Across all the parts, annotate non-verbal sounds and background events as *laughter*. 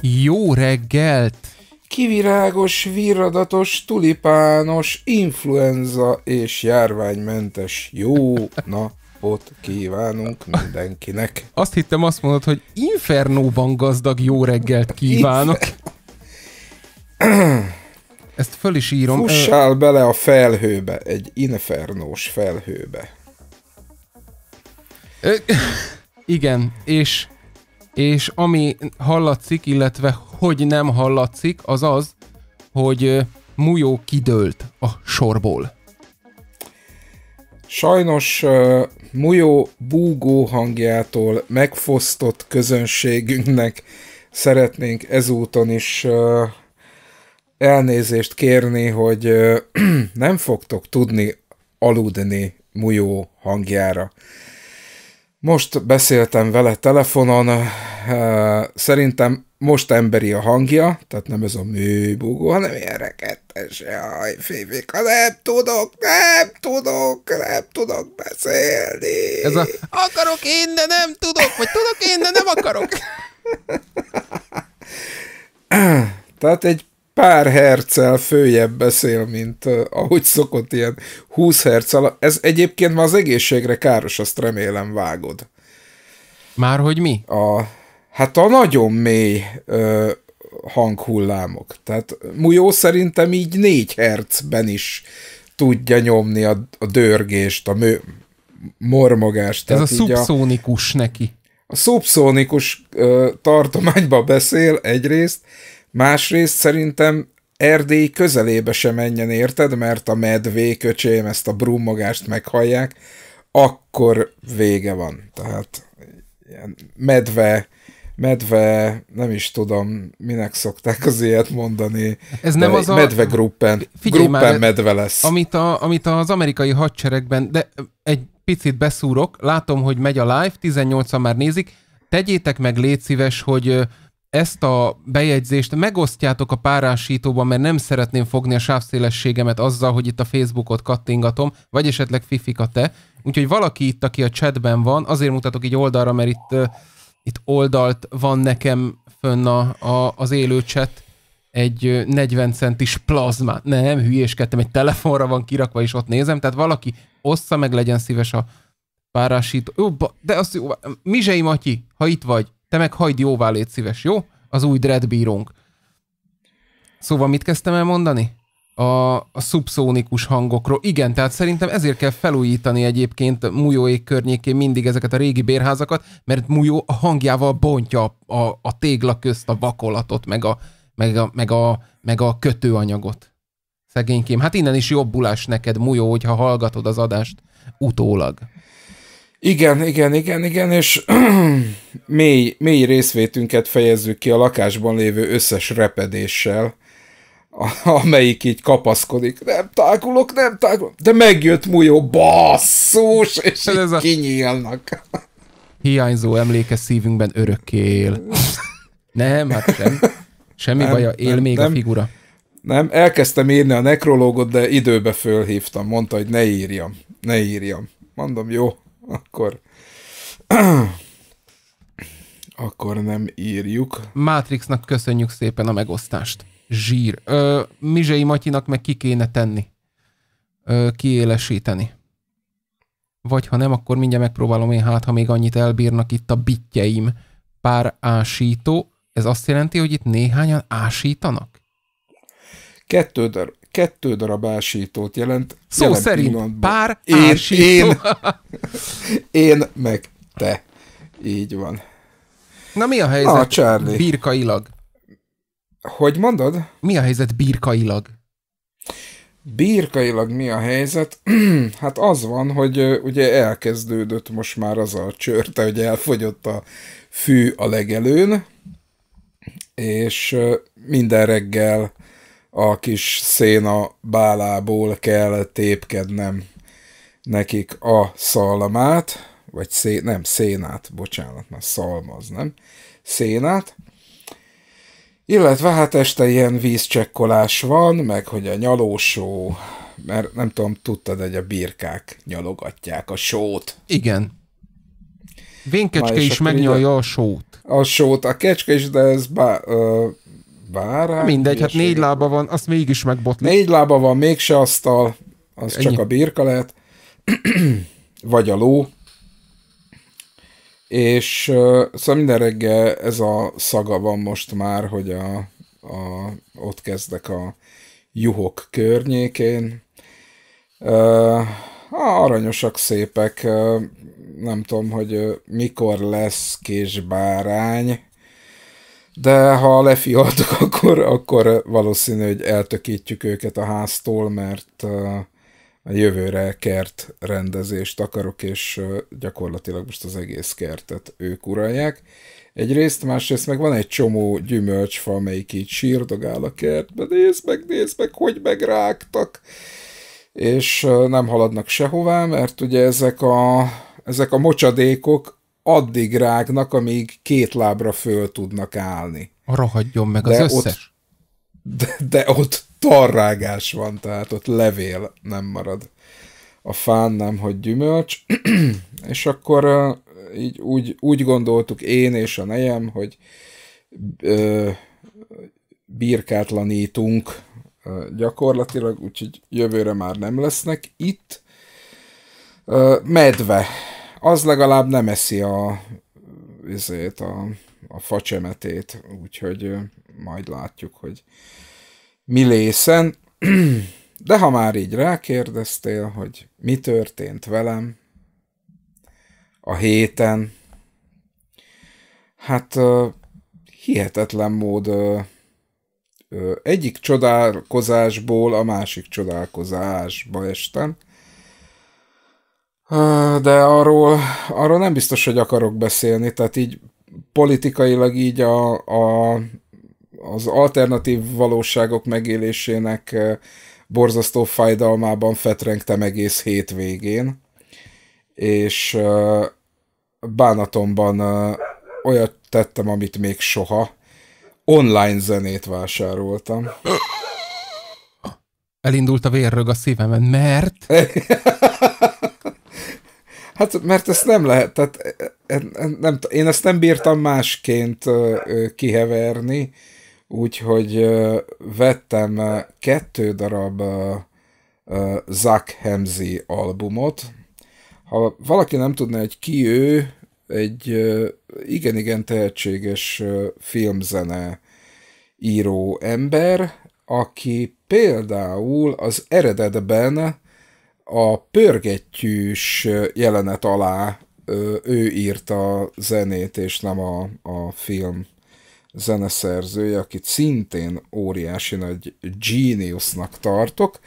Jó reggelt! Kivirágos, virradatos, tulipános, influenza és járványmentes jó na napot kívánunk mindenkinek. Azt hittem azt mondod, hogy infernóban gazdag jó reggelt kívánok. Ezt föl is írom. Fussál bele a felhőbe, egy infernós felhőbe. igen, és, és ami hallatszik, illetve hogy nem hallatszik, az az, hogy Mujó kidőlt a sorból. Sajnos uh, Mujó búgó hangjától megfosztott közönségünknek szeretnénk ezúton is uh, elnézést kérni, hogy uh, *clears throat* nem fogtok tudni aludni Mujó hangjára. Most beszéltem vele telefonon, szerintem most emberi a hangja, tehát nem ez a műbúgó, hanem ilyen rekettes, jaj, fivika, nem tudok, nem tudok, nem tudok beszélni. Ez a, akarok én, de nem tudok, vagy tudok én, de nem akarok. tehát egy pár herccel főjebb beszél, mint uh, ahogy szokott ilyen 20 herccel. Ez egyébként már az egészségre káros, azt remélem vágod. Már hogy mi? A hát a nagyon mély ö, hanghullámok. Tehát Mujó szerintem így 4 hercben is tudja nyomni a, a dörgést, a mő, mormogást. Ez a szubszónikus a, neki. A szubszónikus ö, tartományba beszél egyrészt, másrészt szerintem Erdély közelébe se menjen, érted? Mert a medvéköcsém ezt a brummogást meghallják, akkor vége van. Tehát ilyen medve medve, nem is tudom, minek szokták az ilyet mondani. Ez nem az a... Medve gruppen, gruppen már, medve lesz. Amit, a, amit az amerikai hadseregben, de egy picit beszúrok, látom, hogy megy a live, 18-an már nézik, tegyétek meg légy szíves, hogy ezt a bejegyzést megosztjátok a párásítóban, mert nem szeretném fogni a sávszélességemet azzal, hogy itt a Facebookot kattingatom, vagy esetleg Fifika te. Úgyhogy valaki itt, aki a chatben van, azért mutatok így oldalra, mert itt itt oldalt van nekem fönn a, a, az élőcset, egy 40 centis plazma, nem, hülyéskedtem, egy telefonra van kirakva, és ott nézem, tehát valaki ossza meg, legyen szíves a párásító. Jó, de azt jó, Mizsei Matyi, ha itt vagy, te meg hagyd jóvá, légy szíves, jó? Az új dreadbírónk. Szóval mit kezdtem el mondani? a, a szubszónikus hangokról. Igen, tehát szerintem ezért kell felújítani egyébként Mujóék környékén mindig ezeket a régi bérházakat, mert Mujó a hangjával bontja a, a, a tégla közt a vakolatot, meg a, meg a, meg a, meg a kötőanyagot. Szegénykém. Hát innen is jobbulás neked, Mujó, hogyha hallgatod az adást utólag. Igen, igen, igen, igen, és *clears throat* mély, mély részvétünket fejezzük ki a lakásban lévő összes repedéssel, *laughs* amelyik így kapaszkodik. Nem tágulok, nem tágulok. De megjött Mujó, basszus, és hát ez ez a... kinyílnak. Hiányzó emléke szívünkben örökké él. nem, hát sem. Semmi nem, baja, él nem, még nem, a figura. Nem, elkezdtem írni a nekrológot, de időbe fölhívtam. Mondta, hogy ne írjam, ne írjam. Mondom, jó, akkor... *clears throat* akkor nem írjuk. Matrixnak köszönjük szépen a megosztást zsír. Ö, Mizsei Matyinak meg ki kéne tenni. Ö, kiélesíteni. Vagy ha nem, akkor mindjárt megpróbálom én, hát ha még annyit elbírnak itt a bitjeim. Pár ásító. Ez azt jelenti, hogy itt néhányan ásítanak? Kettő, darab, kettő darab ásítót jelent. Szó jelen szerint pár én, ásító. Én, *laughs* én meg te. Így van. Na mi a helyzet? A ah, Birkailag. Hogy mondod? Mi a helyzet birkailag? Birkailag mi a helyzet? *clears throat* hát az van, hogy ugye elkezdődött most már az a csörte, hogy elfogyott a fű a legelőn, és minden reggel a kis széna bálából kell tépkednem nekik a szalmát, vagy szé, nem, szénát, bocsánat, mert szalmaz, nem? Szénát, illetve hát este ilyen vízcsekkolás van, meg hogy a nyalósó, mert nem tudom, tudtad, hogy a birkák nyalogatják a sót. Igen. Vénkecske is megnyalja a sót. A sót, a kecske is, de ez bá, ö, Hát Mindegy, hát négy lába van, azt mégis megbotlik. Négy lába van, mégse asztal, az Ennyi. csak a birka lehet, *clears throat* vagy a ló. És uh, szóval minden reggel ez a szaga van most már, hogy a, a, ott kezdek a juhok környékén. Uh, aranyosak, szépek, uh, nem tudom, hogy uh, mikor lesz késbárány, de ha lefiadok, *laughs* akkor, akkor valószínű, hogy eltökítjük őket a háztól, mert uh, a jövőre kert rendezést akarok, és gyakorlatilag most az egész kertet ők uralják. Egyrészt, másrészt meg van egy csomó gyümölcsfa, amelyik így sírdogál a kertbe, nézd meg, nézd meg, hogy megrágtak, és nem haladnak sehová, mert ugye ezek a, ezek a mocsadékok addig rágnak, amíg két lábra föl tudnak állni. Rohadjon hagyjon meg De az összes. Ott de, de ott tarrágás van, tehát ott levél nem marad a fán, nem, hogy gyümölcs. *clears throat* és akkor uh, így úgy, úgy gondoltuk én és a nejem, hogy ö, birkátlanítunk ö, gyakorlatilag, úgyhogy jövőre már nem lesznek itt. Ö, medve. Az legalább nem eszi a, ezért a, a facsemetét, úgyhogy majd látjuk, hogy mi lészen. *clears throat* De ha már így rákérdeztél, hogy mi történt velem a héten, hát hihetetlen mód egyik csodálkozásból a másik csodálkozásba estem. De arról, arról nem biztos, hogy akarok beszélni, tehát így politikailag így a, a az alternatív valóságok megélésének borzasztó fájdalmában fetrengtem egész hétvégén, és bánatomban olyat tettem, amit még soha. Online zenét vásároltam. Elindult a vérrög a szívemen, mert... *laughs* Hát, mert ezt nem lehet, tehát e, e, e, nem, én ezt nem bírtam másként kiheverni, úgyhogy vettem kettő darab Zach Hemzi albumot. Ha valaki nem tudná, hogy ki ő, egy igen-igen tehetséges filmzene író ember, aki például az eredetben a pörgettyűs jelenet alá ő írta a zenét, és nem a, a film zeneszerzője, akit szintén óriási nagy géniusnak tartok,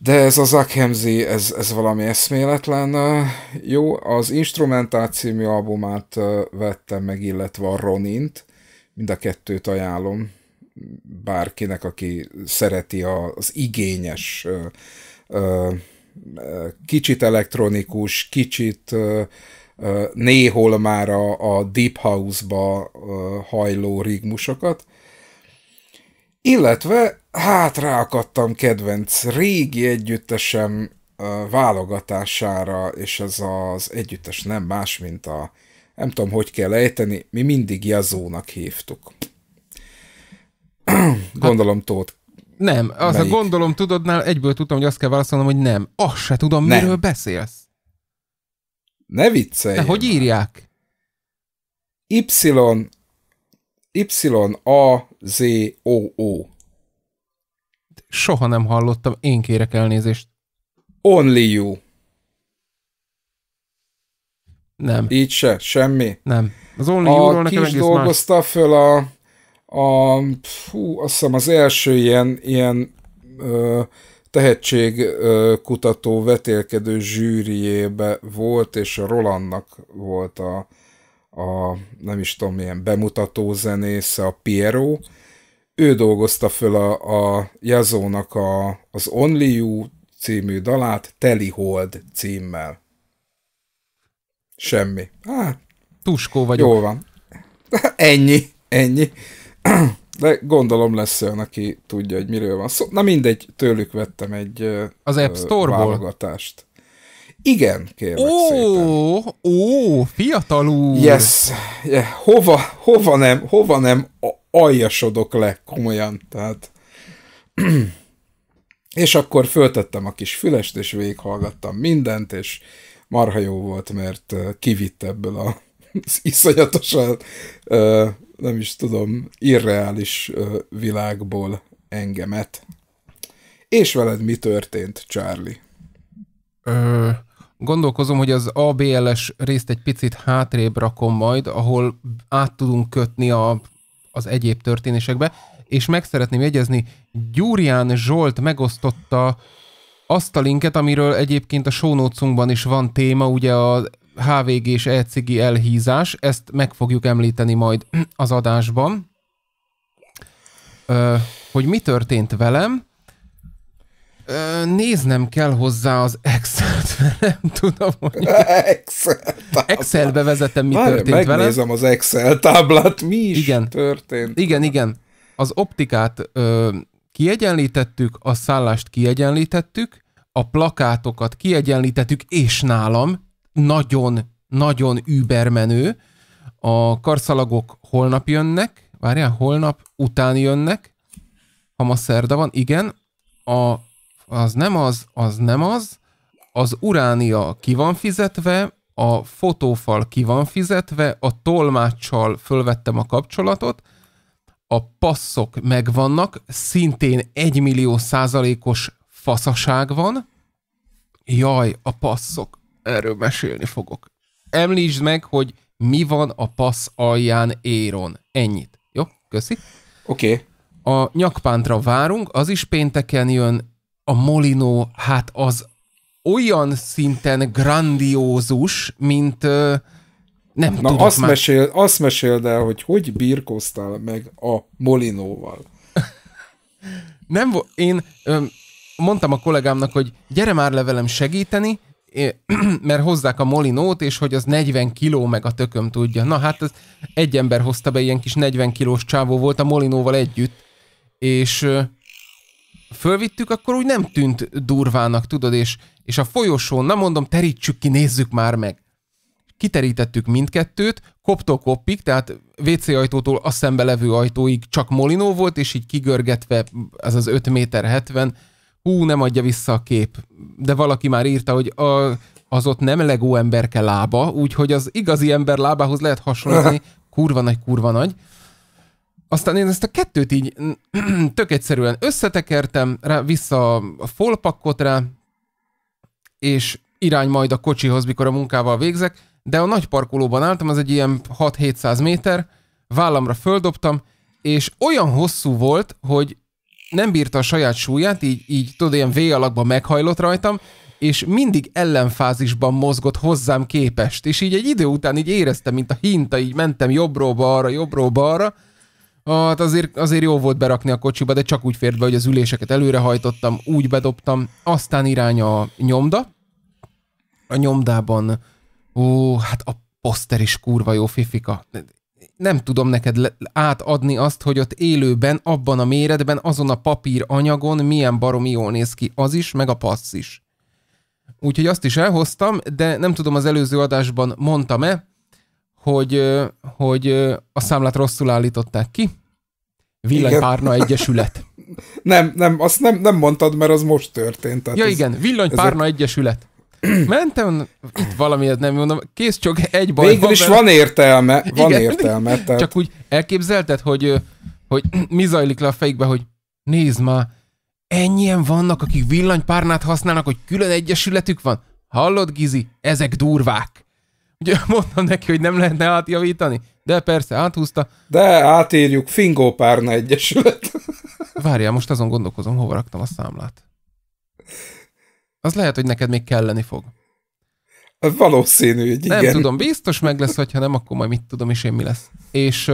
de ez az Hemzi, ez, ez valami eszméletlen jó. Az Instrumentál című albumát vettem meg, illetve a Ronint, mind a kettőt ajánlom bárkinek, aki szereti az igényes, kicsit elektronikus, kicsit néhol már a, a Deep House-ba hajló rigmusokat. Illetve hát ráakadtam kedvenc régi együttesem válogatására, és ez az együttes nem más, mint a nem tudom, hogy kell ejteni, mi mindig Jazónak hívtuk. Hát gondolom hát, Tóth nem, melyik? a gondolom, tudod, egyből tudtam, hogy azt kell válaszolnom, hogy nem. Azt se tudom, nem. miről beszélsz. Ne viccelj! De hogy írják? Y, y, A, Z, O, O. Soha nem hallottam, én kérek elnézést. Only you. Nem. Így se, semmi. Nem. Az Only a you-ról nekem egész dolgozta más. föl a, a, fú, azt hiszem az első ilyen, ilyen ö, tehetségkutató vetélkedő zsűriébe volt, és Rolandnak volt a, a nem is tudom milyen bemutató zenésze, a Piero. Ő dolgozta föl a, a Jazónak a, az Only You című dalát Teli Hold címmel. Semmi. Ah, Tuskó vagyok. Jól van. Ennyi, ennyi. De gondolom lesz olyan, aki tudja, hogy miről van szó. Na mindegy, tőlük vettem egy Az App store Válogatást. Igen, kérlek ó, szépen. Ó, fiatal úr! Yes, yeah. hova, hova nem, hova nem aljasodok le komolyan, tehát... *clears throat* és akkor föltettem a kis fülest, és végighallgattam mindent, és marha jó volt, mert kivitt ebből a, *laughs* az iszonyatosan uh, nem is tudom, irreális világból engemet. És veled mi történt, Charlie? Ö, gondolkozom, hogy az ABLS részt egy picit hátrébb rakom majd, ahol át tudunk kötni a, az egyéb történésekbe, és meg szeretném jegyezni, Gyúrián Zsolt megosztotta azt a linket, amiről egyébként a show is van téma, ugye az HVG és ECG elhízás, ezt meg fogjuk említeni majd az adásban, ö, hogy mi történt velem. Ö, néznem kell hozzá az Excel-t, *laughs* mert nem tudom, hogy... Excel táblát. Excelbe vezetem, mi Várj, történt megnézem velem. Megnézem az Excel táblát, mi is igen. történt. Igen, igen. Az optikát ö, kiegyenlítettük, a szállást kiegyenlítettük, a plakátokat kiegyenlítettük, és nálam nagyon, nagyon übermenő. A karszalagok holnap jönnek, várjál, holnap után jönnek, ha ma szerda van, igen. A, az nem az, az nem az. Az uránia ki van fizetve, a fotófal ki van fizetve, a tolmáccsal fölvettem a kapcsolatot, a passzok megvannak, szintén egymillió millió százalékos faszaság van. Jaj, a passzok erről mesélni fogok. Említsd meg, hogy mi van a passz alján éron. Ennyit. Jó? Köszi. Oké. Okay. A nyakpántra várunk, az is pénteken jön. A Molino, hát az olyan szinten grandiózus, mint nem Na, tudok azt már. Mesél, azt meséld el, hogy hogy birkoztál meg a Molinóval. nem, vo- én ö, mondtam a kollégámnak, hogy gyere már le velem segíteni, *clears throat* mert hozzák a molinót, és hogy az 40 kiló meg a tököm tudja. Na hát ez egy ember hozta be, ilyen kis 40 kilós csávó volt a molinóval együtt, és fölvittük, akkor úgy nem tűnt durvának, tudod, és, és a folyosón, na mondom, terítsük ki, nézzük már meg. Kiterítettük mindkettőt, koptó koppik, tehát WC ajtótól a szembe levő ajtóig csak molinó volt, és így kigörgetve, az az 5 méter 70 hú, nem adja vissza a kép. De valaki már írta, hogy a, az ott nem legó emberke lába, úgyhogy az igazi ember lábához lehet hasonlítani. *laughs* Kurva nagy, kurva nagy. Aztán én ezt a kettőt így *clears throat* tök egyszerűen összetekertem, rá, vissza a folpakkot rá, és irány majd a kocsihoz, mikor a munkával végzek, de a nagy parkolóban álltam, az egy ilyen 6-700 méter, vállamra földobtam, és olyan hosszú volt, hogy nem bírta a saját súlyát, így, így tudod, ilyen V alakban meghajlott rajtam, és mindig ellenfázisban mozgott hozzám képest, és így egy idő után így éreztem, mint a hinta, így mentem jobbról balra, jobbról balra, Hát azért, azért jó volt berakni a kocsiba, de csak úgy fért be, hogy az üléseket előrehajtottam, úgy bedobtam, aztán irány a nyomda. A nyomdában, ó, hát a poszter is kurva jó fifika nem tudom neked átadni azt, hogy ott élőben, abban a méretben, azon a papír anyagon milyen barom jól néz ki az is, meg a passz is. Úgyhogy azt is elhoztam, de nem tudom az előző adásban mondtam-e, hogy, hogy a számlát rosszul állították ki. Villanypárna igen. Egyesület. *laughs* nem, nem, azt nem, nem mondtad, mert az most történt. Tehát ja ez, igen, Villanypárna ezek... Egyesület mentem, itt valami, ez nem mondom, kész, csak egy baj. Végül is van értelme, van igen, értelme. Tehát... Csak úgy elképzelted, hogy, hogy mi zajlik le a fejükbe, hogy nézd már, ennyien vannak, akik villanypárnát használnak, hogy külön egyesületük van. Hallod, Gizi? Ezek durvák. Ugye mondtam neki, hogy nem lehetne átjavítani, de persze, áthúzta. De átírjuk, Fingó Párna Egyesület. Várjál, most azon gondolkozom, hova raktam a számlát az lehet, hogy neked még kelleni fog. valószínű, hogy igen. Nem tudom, biztos meg lesz, hogyha nem, akkor majd mit tudom és én mi lesz. És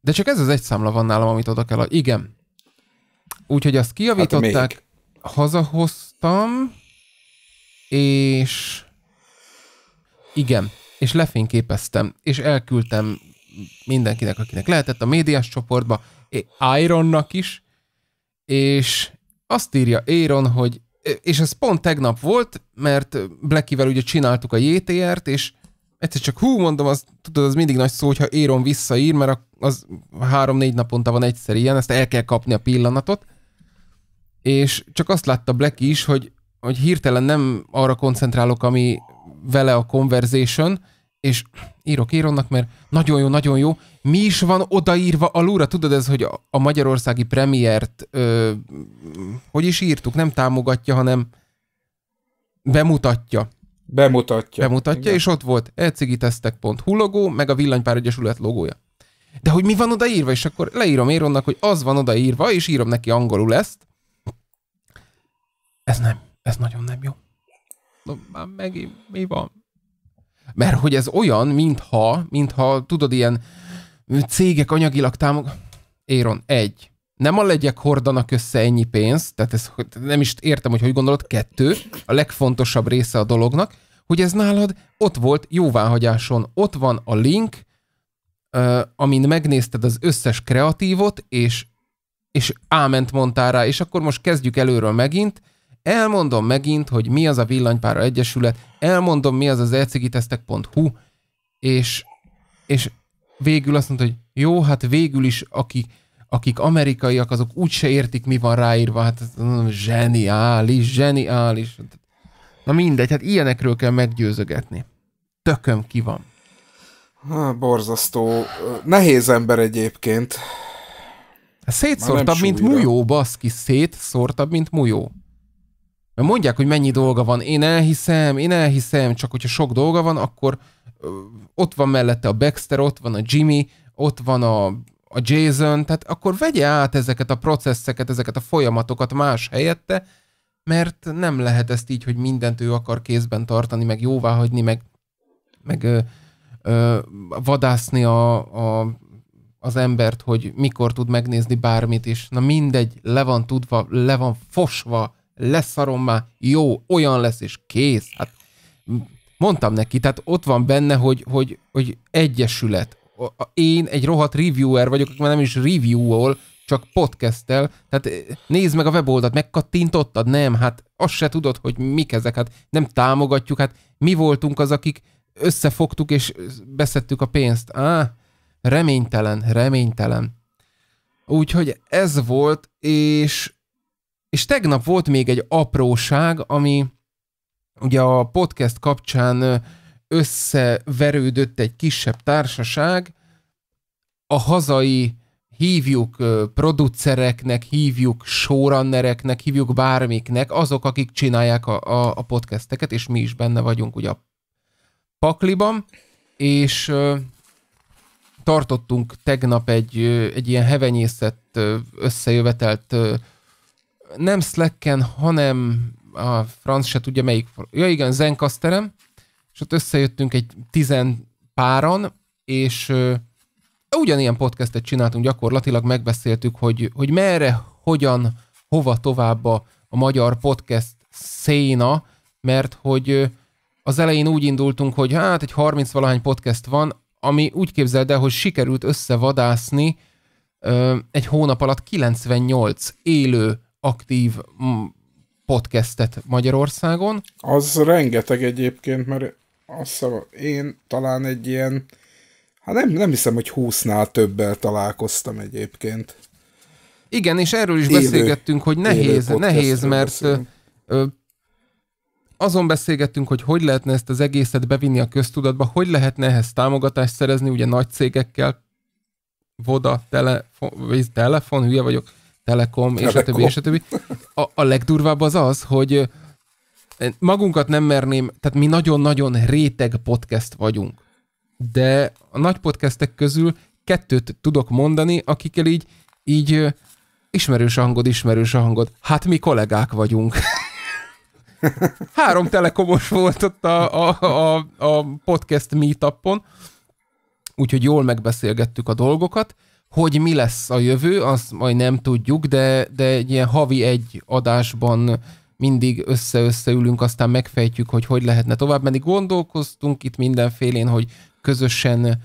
de csak ez az egy számla van nálam, amit oda kell Igen. Úgyhogy azt kiavították, hát hazahoztam, és igen, és lefényképeztem, és elküldtem mindenkinek, akinek lehetett a médiás csoportba, Ironnak is, és azt írja Éron, hogy és ez pont tegnap volt, mert Blackivel ugye csináltuk a JTR-t, és egyszer csak hú, mondom, az, tudod, az mindig nagy szó, hogyha Éron visszaír, mert az három-négy naponta van egyszer ilyen, ezt el kell kapni a pillanatot. És csak azt látta Black is, hogy, hogy hirtelen nem arra koncentrálok, ami vele a conversation, és írok Íronnak, mert nagyon jó, nagyon jó. Mi is van odaírva alulra? Tudod ez, hogy a, a magyarországi premiért, ö, hogy is írtuk, nem támogatja, hanem bemutatja. Bemutatja. Bemutatja, Igen. és ott volt ecigitesztek.hu logó, meg a Villanypár Egyesület logója. De hogy mi van odaírva, és akkor leírom Éronnak, hogy az van odaírva, és írom neki angolul ezt. Ez nem, ez nagyon nem jó. No, már megint mi van? Mert hogy ez olyan, mintha, mintha tudod, ilyen cégek anyagilag támog... Éron, egy. Nem a legyek hordanak össze ennyi pénzt, tehát ez, nem is értem, hogy hogy gondolod, kettő, a legfontosabb része a dolognak, hogy ez nálad ott volt jóváhagyáson, ott van a link, amin megnézted az összes kreatívot, és, és áment mondtál rá, és akkor most kezdjük előről megint, elmondom megint, hogy mi az a Villanypára Egyesület, elmondom, mi az az elcigitesztek.hu, és, és végül azt mondta, hogy jó, hát végül is, aki, akik amerikaiak, azok úgyse értik, mi van ráírva, hát zseniális, zseniális. Na mindegy, hát ilyenekről kell meggyőzögetni. Tököm ki van. Na, borzasztó. Nehéz ember egyébként. Hát szétszórtabb, mint mújó, baszki, szétszórtabb, mint mújó. Mert mondják, hogy mennyi dolga van, én elhiszem, én elhiszem, csak hogyha sok dolga van, akkor ott van mellette a Baxter, ott van a Jimmy, ott van a, a Jason, tehát akkor vegye át ezeket a processzeket, ezeket a folyamatokat más helyette, mert nem lehet ezt így, hogy mindent ő akar kézben tartani, meg jóvá hagyni, meg, meg ö, ö, vadászni a, a, az embert, hogy mikor tud megnézni bármit is. Na mindegy, le van tudva, le van fosva leszarom már, jó, olyan lesz, és kész. Hát mondtam neki, tehát ott van benne, hogy, hogy, hogy egyesület. Én egy rohadt reviewer vagyok, aki már nem is review csak podcasttel, tehát eh, nézd meg a weboldat, megkattintottad? Nem, hát azt se tudod, hogy mik ezek, hát nem támogatjuk, hát mi voltunk az, akik összefogtuk és beszettük a pénzt. Á, reménytelen, reménytelen. Úgyhogy ez volt, és és tegnap volt még egy apróság, ami ugye a podcast kapcsán összeverődött egy kisebb társaság, a hazai hívjuk producereknek, hívjuk showrunnereknek, hívjuk bármiknek, azok, akik csinálják a, a, a podcasteket, és mi is benne vagyunk ugye a pakliban, és tartottunk tegnap egy, egy ilyen hevenyészet összejövetelt nem Slacken, hanem a franc se tudja melyik. Ja igen, Zencasterem, és ott összejöttünk egy tizen páran, és ö, ugyanilyen podcastet csináltunk gyakorlatilag, megbeszéltük, hogy, hogy merre, hogyan, hova tovább a, a magyar podcast széna, mert hogy ö, az elején úgy indultunk, hogy hát egy 30-valahány podcast van, ami úgy képzeld el, hogy sikerült összevadászni ö, egy hónap alatt 98 élő aktív mm, podcastet Magyarországon. Az rengeteg egyébként, mert azt hiszem, én talán egy ilyen, hát nem, nem hiszem, hogy húsznál többel találkoztam egyébként. Igen, és erről is élő, beszélgettünk, hogy nehéz, nehéz, mert beszélünk. ö, azon beszélgettünk, hogy hogy lehetne ezt az egészet bevinni a köztudatba, hogy lehetne ehhez támogatást szerezni, ugye nagy cégekkel, Voda, telefon, telefon, hülye vagyok, Telekom, és a többi, és a többi. A, a legdurvább az az, hogy eh, magunkat nem merném, tehát mi nagyon-nagyon réteg podcast vagyunk, de a nagy podcastek közül kettőt tudok mondani, akikkel így, így eh, ismerős a hangod, ismerős a hangod. Hát mi kollégák vagyunk. *laughs* Három telekomos volt ott a, a, a, a podcast meetupon, úgyhogy jól megbeszélgettük a dolgokat, hogy mi lesz a jövő, azt majd nem tudjuk, de, de egy ilyen havi egy adásban mindig össze-összeülünk, aztán megfejtjük, hogy hogy lehetne tovább menni. Gondolkoztunk itt mindenfélén, hogy közösen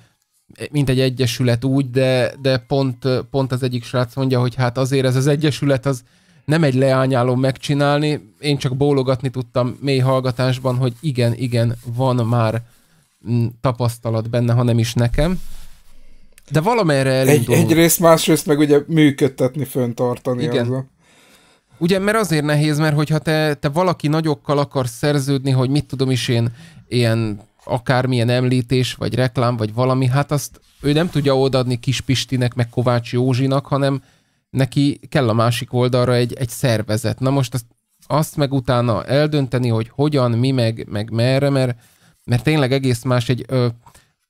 mint egy egyesület úgy, de, de pont, pont az egyik srác mondja, hogy hát azért ez az egyesület az nem egy leányáló megcsinálni, én csak bólogatni tudtam mély hallgatásban, hogy igen, igen, van már mm, tapasztalat benne, ha nem is nekem. De valamelyre elindul. Egy, egyrészt, másrészt meg ugye működtetni, föntartani. Igen. Azzal. Ugye, mert azért nehéz, mert hogyha te, te valaki nagyokkal akarsz szerződni, hogy mit tudom is én, ilyen akármilyen említés, vagy reklám, vagy valami, hát azt ő nem tudja odaadni kis Pistinek, meg Kovács Józsinak, hanem neki kell a másik oldalra egy, egy szervezet. Na most azt, azt meg utána eldönteni, hogy hogyan, mi, meg, meg merre, mert, mert tényleg egész más egy... Ö,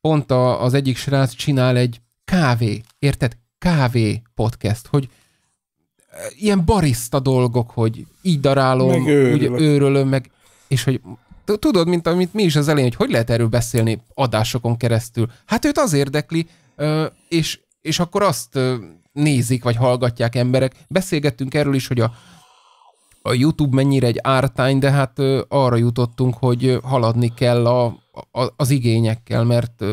pont a, az egyik srác csinál egy kávé, érted? Kávé podcast, hogy eh, ilyen barista dolgok, hogy így darálom, meg őrülök. úgy őrölöm, meg, és hogy tudod, mint amit mi is az elején, hogy hogy lehet erről beszélni adásokon keresztül. Hát őt az érdekli, és, és akkor azt nézik, vagy hallgatják emberek. Beszélgettünk erről is, hogy a, a YouTube mennyire egy ártány, de hát arra jutottunk, hogy haladni kell a, a, az igényekkel, mert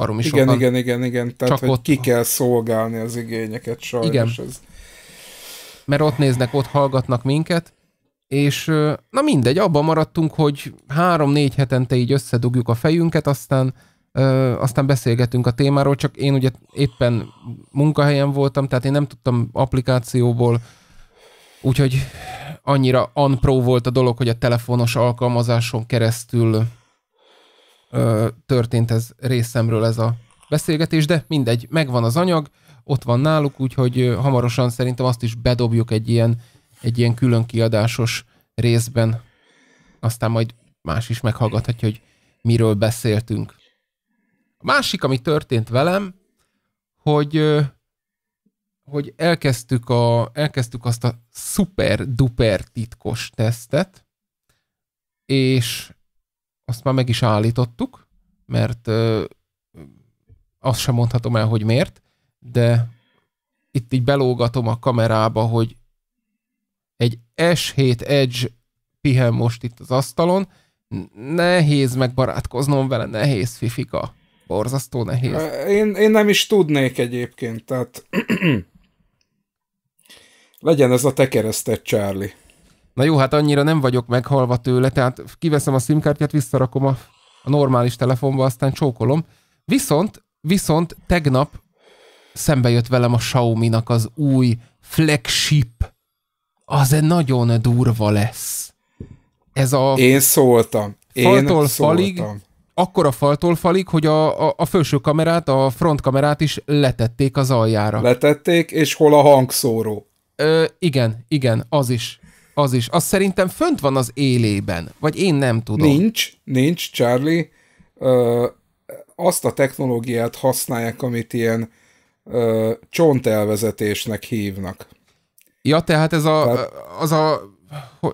Barom is igen, sokan... igen, igen, igen, tehát Csak hogy ott... ki kell szolgálni az igényeket sajnos. Igen. Ez... Mert ott néznek, ott hallgatnak minket, és na mindegy, abban maradtunk, hogy három-négy hetente így összedugjuk a fejünket, aztán ö, aztán beszélgetünk a témáról, csak én ugye éppen munkahelyen voltam, tehát én nem tudtam applikációból, úgyhogy annyira unpro volt a dolog, hogy a telefonos alkalmazáson keresztül ö, történt ez részemről ez a beszélgetés, de mindegy, megvan az anyag, ott van náluk, úgyhogy hamarosan szerintem azt is bedobjuk egy ilyen, egy ilyen külön kiadásos részben. Aztán majd más is meghallgathatja, hogy miről beszéltünk. A másik, ami történt velem, hogy, hogy elkezdtük, a, elkezdtük azt a szuper-duper titkos tesztet, és azt már meg is állítottuk, mert ö, azt sem mondhatom el, hogy miért, de itt így belógatom a kamerába, hogy egy S7 Edge pihen most itt az asztalon, nehéz megbarátkoznom vele, nehéz fifika, borzasztó nehéz. Én, én nem is tudnék egyébként, tehát *clears throat* legyen ez a te keresztet, Charlie. Na jó, hát annyira nem vagyok meghalva tőle, tehát kiveszem a simkártyát, visszarakom a, a normális telefonba, aztán csókolom. Viszont, viszont tegnap szembe jött velem a Xiaomi-nak az új flagship. Az egy nagyon durva lesz. Ez a... Én szóltam. Faltól szóltam. falig, Akkor a faltól falig, hogy a, a, a felső kamerát, a frontkamerát is letették az aljára. Letették, és hol a hangszóró? Ö, igen, igen, az is. Az is. Az szerintem fönt van az élében, vagy én nem tudom. Nincs, nincs, Charlie. Ö, azt a technológiát használják, amit ilyen ö, csontelvezetésnek hívnak. Ja, tehát ez a, tehát az a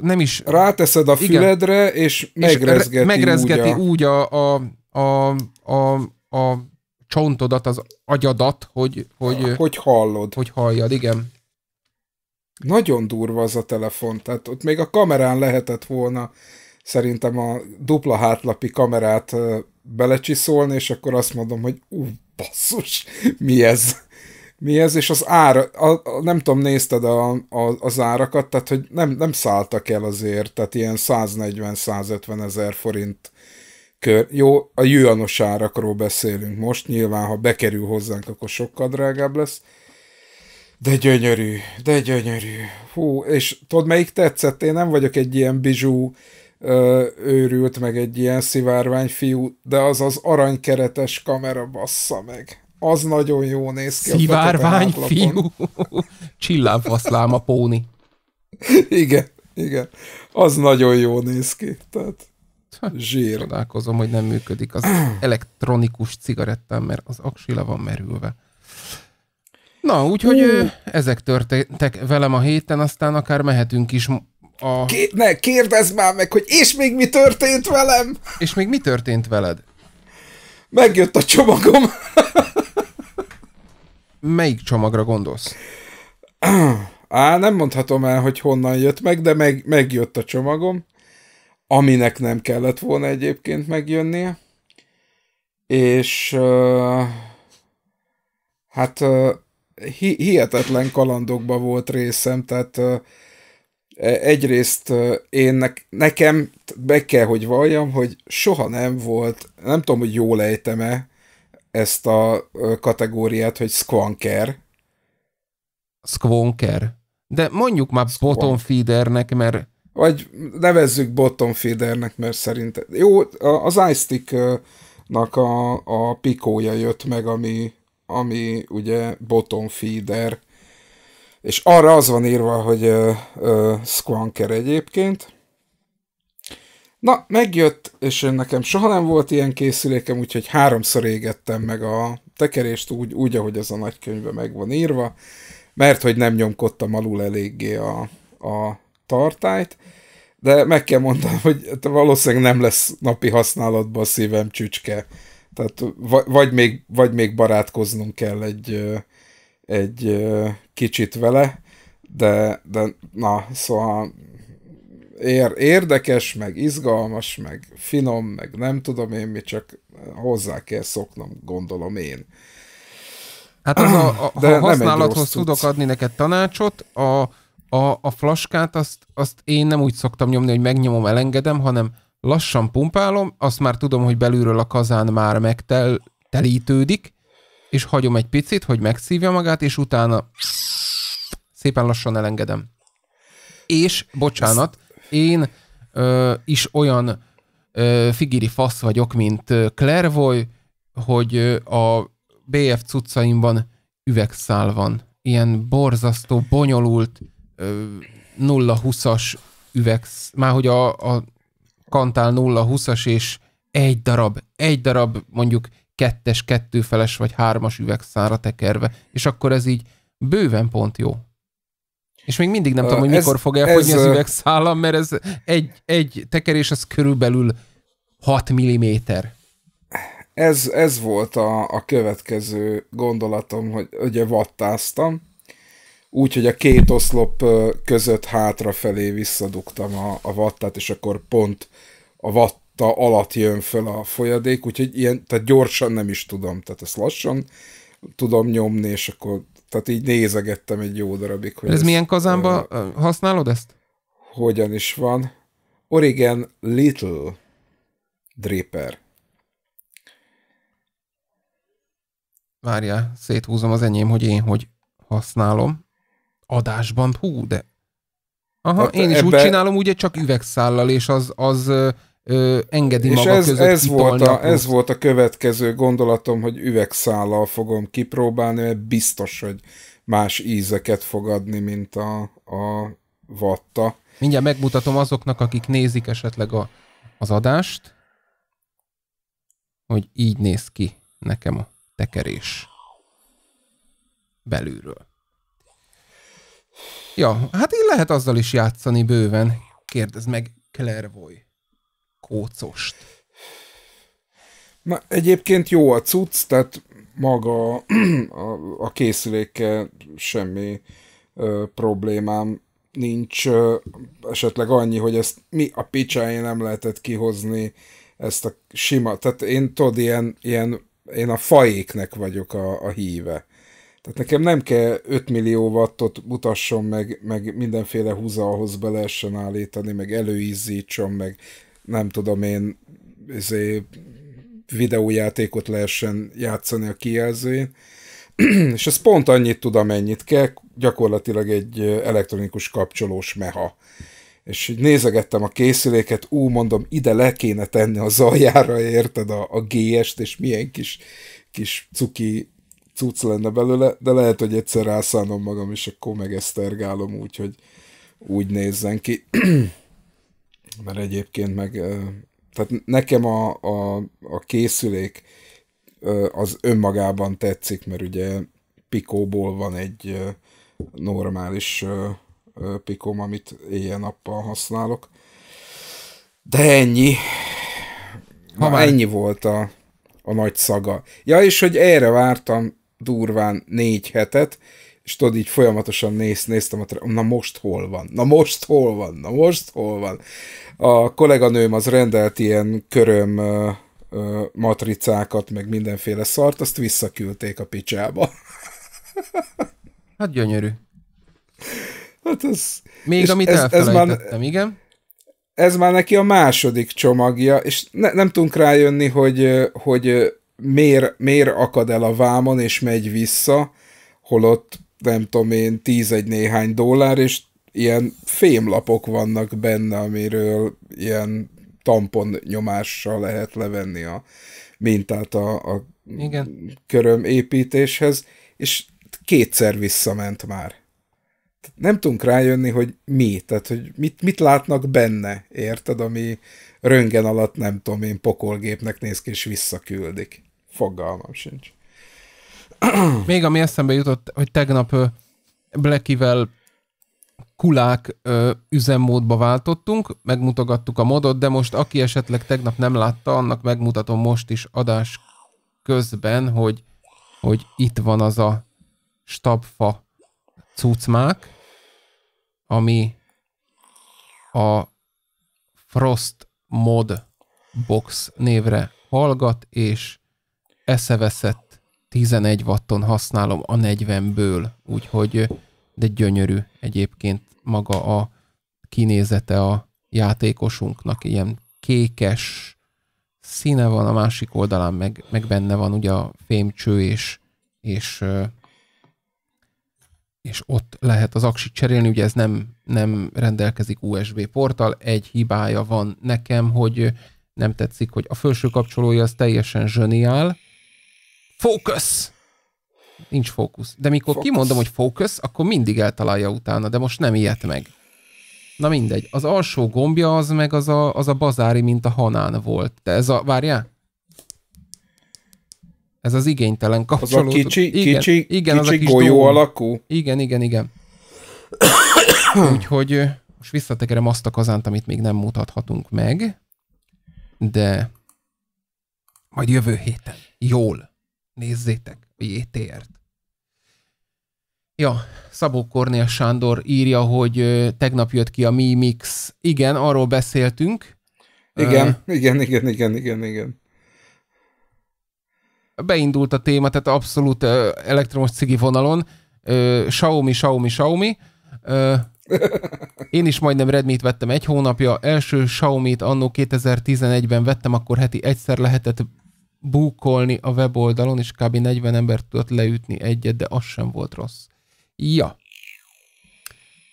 nem is... Ráteszed a füledre, igen, és megrezgeti, és megrezgeti úgy, úgy a, a, a, a, a csontodat, az agyadat, hogy... Hogy, hogy hallod. Hogy halljad, igen. Nagyon durva az a telefon, tehát ott még a kamerán lehetett volna szerintem a dupla hátlapi kamerát belecsiszolni, és akkor azt mondom, hogy ú, basszus, mi ez? Mi ez? És az ára, a, a, nem tudom, nézted a, a, az árakat, tehát hogy nem, nem szálltak el azért, tehát ilyen 140-150 ezer forint kör. Jó, a jüanos árakról beszélünk most, nyilván ha bekerül hozzánk, akkor sokkal drágább lesz, de gyönyörű, de gyönyörű. Hú, és tudod, melyik tetszett? Én nem vagyok egy ilyen bizsú őrült, meg egy ilyen szivárvány fiú, de az az aranykeretes kamera bassza meg. Az nagyon jó néz ki. Szivárvány a fiú. *laughs* Csillámfaszlám a póni. *laughs* igen, igen. Az nagyon jó néz ki. Tehát zsír. Csodálkozom, hogy nem működik az *clears throat* elektronikus cigarettám, mert az aksila van merülve. Na, úgyhogy uh. ezek történtek velem a héten, aztán akár mehetünk is a... Ké- ne, kérdezz már meg, hogy és még mi történt velem? És még mi történt veled? Megjött a csomagom. Melyik csomagra gondolsz? Á, nem mondhatom el, hogy honnan jött meg, de meg, megjött a csomagom, aminek nem kellett volna egyébként megjönnie. És uh, hát uh, hihetetlen kalandokba volt részem, tehát e, egyrészt én nekem be kell, hogy valljam, hogy soha nem volt, nem tudom, hogy jól ejtem-e ezt a kategóriát, hogy squanker. Squonker. De mondjuk már Squonk. bottom feedernek, mert... Vagy nevezzük bottom feedernek, mert szerintem... Jó, az iStick-nak a, a pikója jött meg, ami ami ugye bottom feeder, és arra az van írva, hogy uh, uh, squanker egyébként. Na, megjött, és nekem soha nem volt ilyen készülékem, úgyhogy háromszor égettem meg a tekerést úgy, úgy ahogy az a nagykönyve meg van írva, mert hogy nem nyomkodtam alul eléggé a, a tartályt, de meg kell mondanom, hogy valószínűleg nem lesz napi használatban a szívem csücske tehát vagy még, vagy még barátkoznunk kell egy, egy kicsit vele, de, de na, szóval ér, érdekes, meg izgalmas, meg finom, meg nem tudom én mi, csak hozzá kell szoknom, gondolom én. Hát az a, a, *clears throat* De ha használathoz tudok adni neked tanácsot, a, a, a flaskát azt, azt én nem úgy szoktam nyomni, hogy megnyomom, elengedem, hanem lassan pumpálom, azt már tudom, hogy belülről a kazán már megtelítődik, és hagyom egy picit, hogy megszívja magát, és utána szépen lassan elengedem. És, bocsánat, én ö, is olyan ö, figiri fasz vagyok, mint Clairvoy, hogy a BF cuccaimban üvegszál van. Ilyen borzasztó, bonyolult, 0-20-as üvegsz, már hogy a, a kantál 0-20-as és egy darab, egy darab mondjuk kettes, kettőfeles vagy hármas üvegszára tekerve, és akkor ez így bőven pont jó. És még mindig nem uh, tudom, hogy ez, mikor fog elfogyni ez, az üvegszállam, mert ez egy, egy tekerés, az körülbelül 6 mm. Ez, ez volt a, a következő gondolatom, hogy ugye vattáztam, úgy, hogy a két oszlop között hátrafelé visszadugtam a, a vattát, és akkor pont a vatta alatt jön fel a folyadék, úgyhogy ilyen, tehát gyorsan nem is tudom, tehát ezt lassan tudom nyomni, és akkor tehát így nézegettem egy jó darabig. Hogy Ez ezt, milyen kazánba uh, használod ezt? Hogyan is van. Origen Little Draper. Várjál, széthúzom az enyém, hogy én hogy használom adásban, hú, de... Aha, hát én is ebbe... úgy csinálom, ugye csak üvegszállal, és az, az ö, engedi és maga ez, között ez volt, a, ez volt a következő gondolatom, hogy üvegszállal fogom kipróbálni, mert biztos, hogy más ízeket fog adni, mint a, a vatta. Mindjárt megmutatom azoknak, akik nézik esetleg a, az adást, hogy így néz ki nekem a tekerés belülről. Ja, hát én lehet azzal is játszani bőven. Kérdezd meg Clairvoy kócost. Na, egyébként jó a cucc, tehát maga a, a készülékkel semmi ö, problémám nincs. Ö, esetleg annyi, hogy ezt mi a picsájén nem lehetett kihozni ezt a sima, tehát én tudod, ilyen, ilyen én a faéknek vagyok a, a híve. Tehát nekem nem kell 5 millió wattot mutasson, meg, meg mindenféle húza ahhoz be lehessen állítani, meg előizzítson, meg nem tudom én, izé, videójátékot lehessen játszani a kijelzőjén. *clears throat* és ez pont annyit tud, amennyit kell, gyakorlatilag egy elektronikus kapcsolós meha. És így nézegettem a készüléket, ú, mondom, ide le kéne tenni a zajára, érted, a, a GS-t, és milyen kis, kis cuki cucc lenne belőle, de lehet, hogy egyszer rászánom magam, és akkor megesztergálom úgy, hogy úgy nézzen ki. *clears throat* Mert egyébként meg, tehát nekem a, a, a készülék az önmagában tetszik, mert ugye pikóból van egy normális pikom, amit éjjel-nappal használok. De ennyi. Ha már... ennyi volt a, a nagy szaga. Ja, és hogy erre vártam durván négy hetet, és tudod, így folyamatosan néz, néztem, a na most hol van, na most hol van, na most hol van. A kolléganőm az rendelt ilyen köröm ö, ö, matricákat, meg mindenféle szart, azt visszaküldték a picsába. *laughs* Hát gyönyörű. Hát ez... Még amit ez, ez már, igen? Ez már neki a második csomagja, és ne, nem tudunk rájönni, hogy, hogy miért, miért akad el a vámon, és megy vissza, holott nem tudom én, tízegy néhány dollár, és ilyen fémlapok vannak benne, amiről ilyen tampon nyomással lehet levenni a mintát a, a Igen. köröm építéshez, és kétszer visszament már. Nem tudunk rájönni, hogy mi, tehát hogy mit, mit látnak benne, érted, ami röngen alatt nem tudom én pokolgépnek néz ki, és visszaküldik. Fogalmam sincs. Még ami eszembe jutott, hogy tegnap Blackivel kulák ö, üzemmódba váltottunk, megmutogattuk a modot, de most aki esetleg tegnap nem látta, annak megmutatom most is adás közben, hogy, hogy itt van az a stabfa cucmák, ami a Frost Mod Box névre hallgat, és eszeveszett 11 watton használom a 40-ből, úgyhogy de gyönyörű egyébként maga a kinézete a játékosunknak, ilyen kékes színe van, a másik oldalán meg, meg benne van ugye a fémcső és, és és ott lehet az aksit cserélni, ugye ez nem, nem rendelkezik USB portal egy hibája van nekem, hogy nem tetszik, hogy a felső kapcsolója az teljesen zseniál, Fókusz! Nincs fókusz. De mikor focus. kimondom, hogy fókusz, akkor mindig eltalálja utána, de most nem ilyet meg. Na mindegy, az alsó gombja az meg az a, az a bazári, mint a hanán volt. De ez a, várjál? Ez az igénytelen kapcsolódó. Az a kicsi, igen, kicsi, igen, kicsi az a kis golyó dolog. alakú? Igen, igen, igen. *coughs* Úgyhogy most visszatekerem azt a kazánt, amit még nem mutathatunk meg, de majd jövő héten. Jól. Nézzétek a JTR-t. E ja, Szabó Kornél Sándor írja, hogy tegnap jött ki a Mi Mix. Igen, arról beszéltünk. Igen, uh, igen, igen, igen, igen, igen. Beindult a téma, tehát abszolút uh, elektromos cigi vonalon. Uh, Xiaomi, Xiaomi, Xiaomi. Uh, *laughs* én is majdnem Redmi-t vettem egy hónapja. Első Xiaomi-t annó 2011-ben vettem, akkor heti egyszer lehetett búkolni a weboldalon, és kb. 40 ember tudott leütni egyet, de az sem volt rossz. Ja.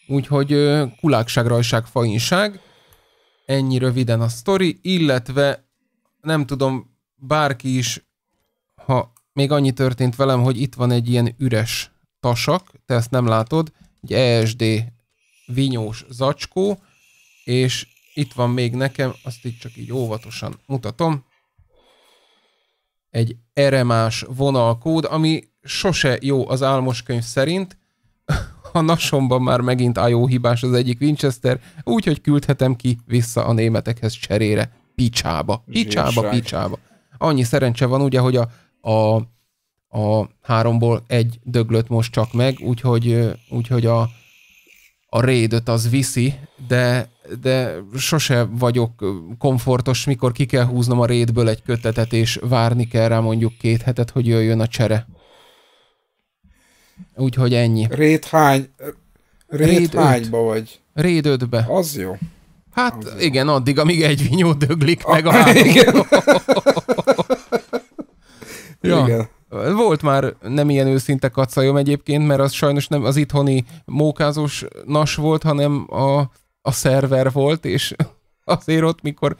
Úgyhogy kulákság, rajság, fainság. Ennyi röviden a sztori, illetve nem tudom, bárki is, ha még annyi történt velem, hogy itt van egy ilyen üres tasak, te ezt nem látod, egy ESD vinyós zacskó, és itt van még nekem, azt itt csak így óvatosan mutatom, egy eremás vonalkód, ami sose jó az álmoskönyv szerint. A nasomban már megint a jó hibás az egyik Winchester, úgyhogy küldhetem ki vissza a németekhez cserére. Picsába. Picsába, picsába. Annyi szerencse van ugye, hogy a, a, a háromból egy döglött most csak meg, úgyhogy, úgyhogy a, a raid az viszi, de de sose vagyok komfortos, mikor ki kell húznom a rétből egy kötetet, és várni kell rá mondjuk két hetet, hogy jöjjön a csere. Úgyhogy ennyi. Rét hány? Rét, Réd hányba öt. vagy? Réd ötbe. Az jó. Hát az igen, jó. addig, amíg egy vinyó döglik a, ah, meg a háló. *laughs* Igen. *laughs* ja. Volt már nem ilyen őszinte kacajom egyébként, mert az sajnos nem az itthoni mókázós nas volt, hanem a a szerver volt, és *laughs* azért ott, mikor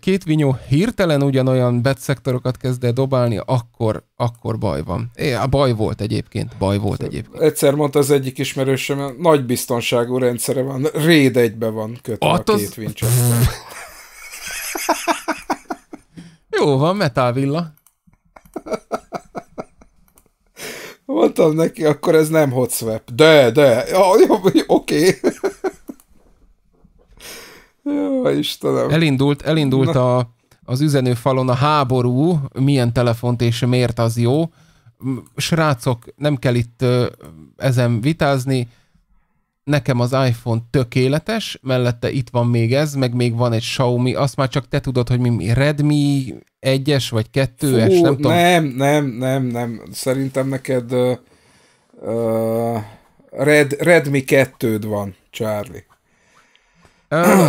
két vinyó hirtelen ugyanolyan betszektorokat kezd el dobálni, akkor, akkor baj van. É, a baj volt egyébként, baj volt egyébként. Egyszer mondta az egyik ismerősöm, nagy biztonságú rendszere van, réd egybe van kötve At a két az... *laughs* Jó van, metávilla. Mondtam neki, akkor ez nem hot swap. De, de, ja, ja, oké. Okay. Jó, Istenem. Elindult, elindult a, az üzenőfalon a háború, milyen telefont és miért az jó. Srácok, nem kell itt ezen vitázni, nekem az iPhone tökéletes, mellette itt van még ez, meg még van egy Xiaomi, azt már csak te tudod, hogy mi, mi Redmi 1-es vagy 2-es, nem tudom. Nem, nem, nem, nem. Szerintem neked uh, uh, Red, Redmi 2-d van, Charlie.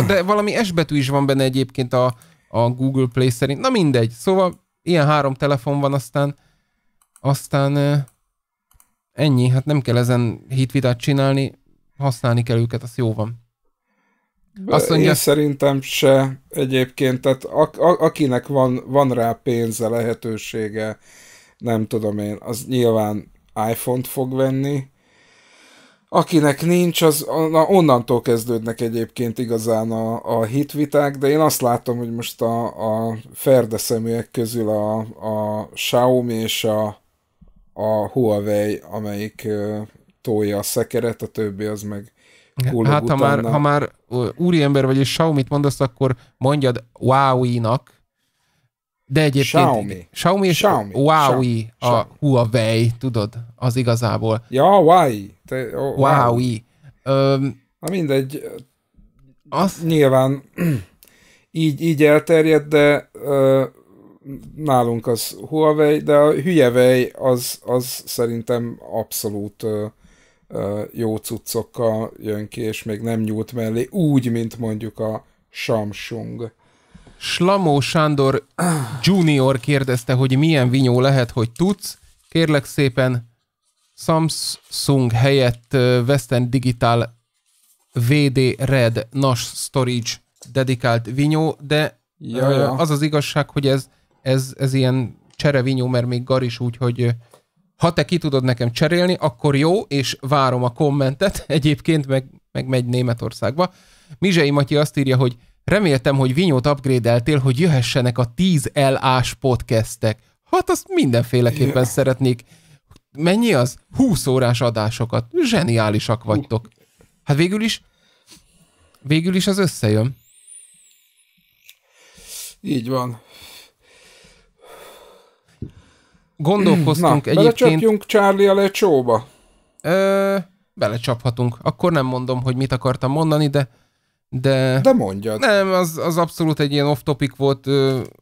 De valami S betű is van benne egyébként a, a Google Play szerint. Na mindegy. Szóval ilyen három telefon van, aztán aztán ennyi. Hát nem kell ezen hitvitát csinálni, használni kell őket, az jó van. Azt mondja, Én szerintem se egyébként, tehát a, akinek van, van rá pénze, lehetősége, nem tudom én, az nyilván iPhone-t fog venni, Akinek nincs, az na, onnantól kezdődnek egyébként igazán a, a hitviták, de én azt látom, hogy most a, a ferde szeműek közül a, a Xiaomi és a, a Huawei, amelyik tolja a szekeret, a többi az meg kullog Hát utána. ha már, ha már úriember vagy és Xiaomi-t mondasz, akkor mondjad Huawei-nak, de egyébként... Xiaomi. Xiaomi és Xiaomi. Huawei, a Huawei, tudod, az igazából. Ja, Huawei. Te, oh, Huawei. Öm, Na mindegy, az... nyilván *clears throat* így, így elterjedt, de ö, nálunk az Huawei, de a Huawei az, az szerintem abszolút ö, ö, jó cuccokkal jön ki, és még nem nyúlt mellé, úgy, mint mondjuk a Samsung. Slamó Sándor Junior kérdezte, hogy milyen vinyó lehet, hogy tudsz. Kérlek szépen Samsung helyett Western Digital VD Red NAS Storage dedikált vinyó, de ja, ja. az az igazság, hogy ez, ez, ez ilyen vinyó, mert még garis úgy, hogy ha te ki tudod nekem cserélni, akkor jó, és várom a kommentet, *laughs* egyébként meg, meg megy Németországba. Mizsei Matyi azt írja, hogy Reméltem, hogy vinyót upgrade-eltél, hogy jöhessenek a 10 LA-s podcastek. Hát azt mindenféleképpen ja. szeretnék. Mennyi az? 20 órás adásokat. Zseniálisak vagytok. Hát végül is, végül is az összejön. Így van. Gondolkoztunk Na, egyébként... Belecsapjunk Charlie a lecsóba? Ö, belecsaphatunk. Akkor nem mondom, hogy mit akartam mondani, de de, de mondjad. Nem, az, az abszolút egy ilyen off-topic volt,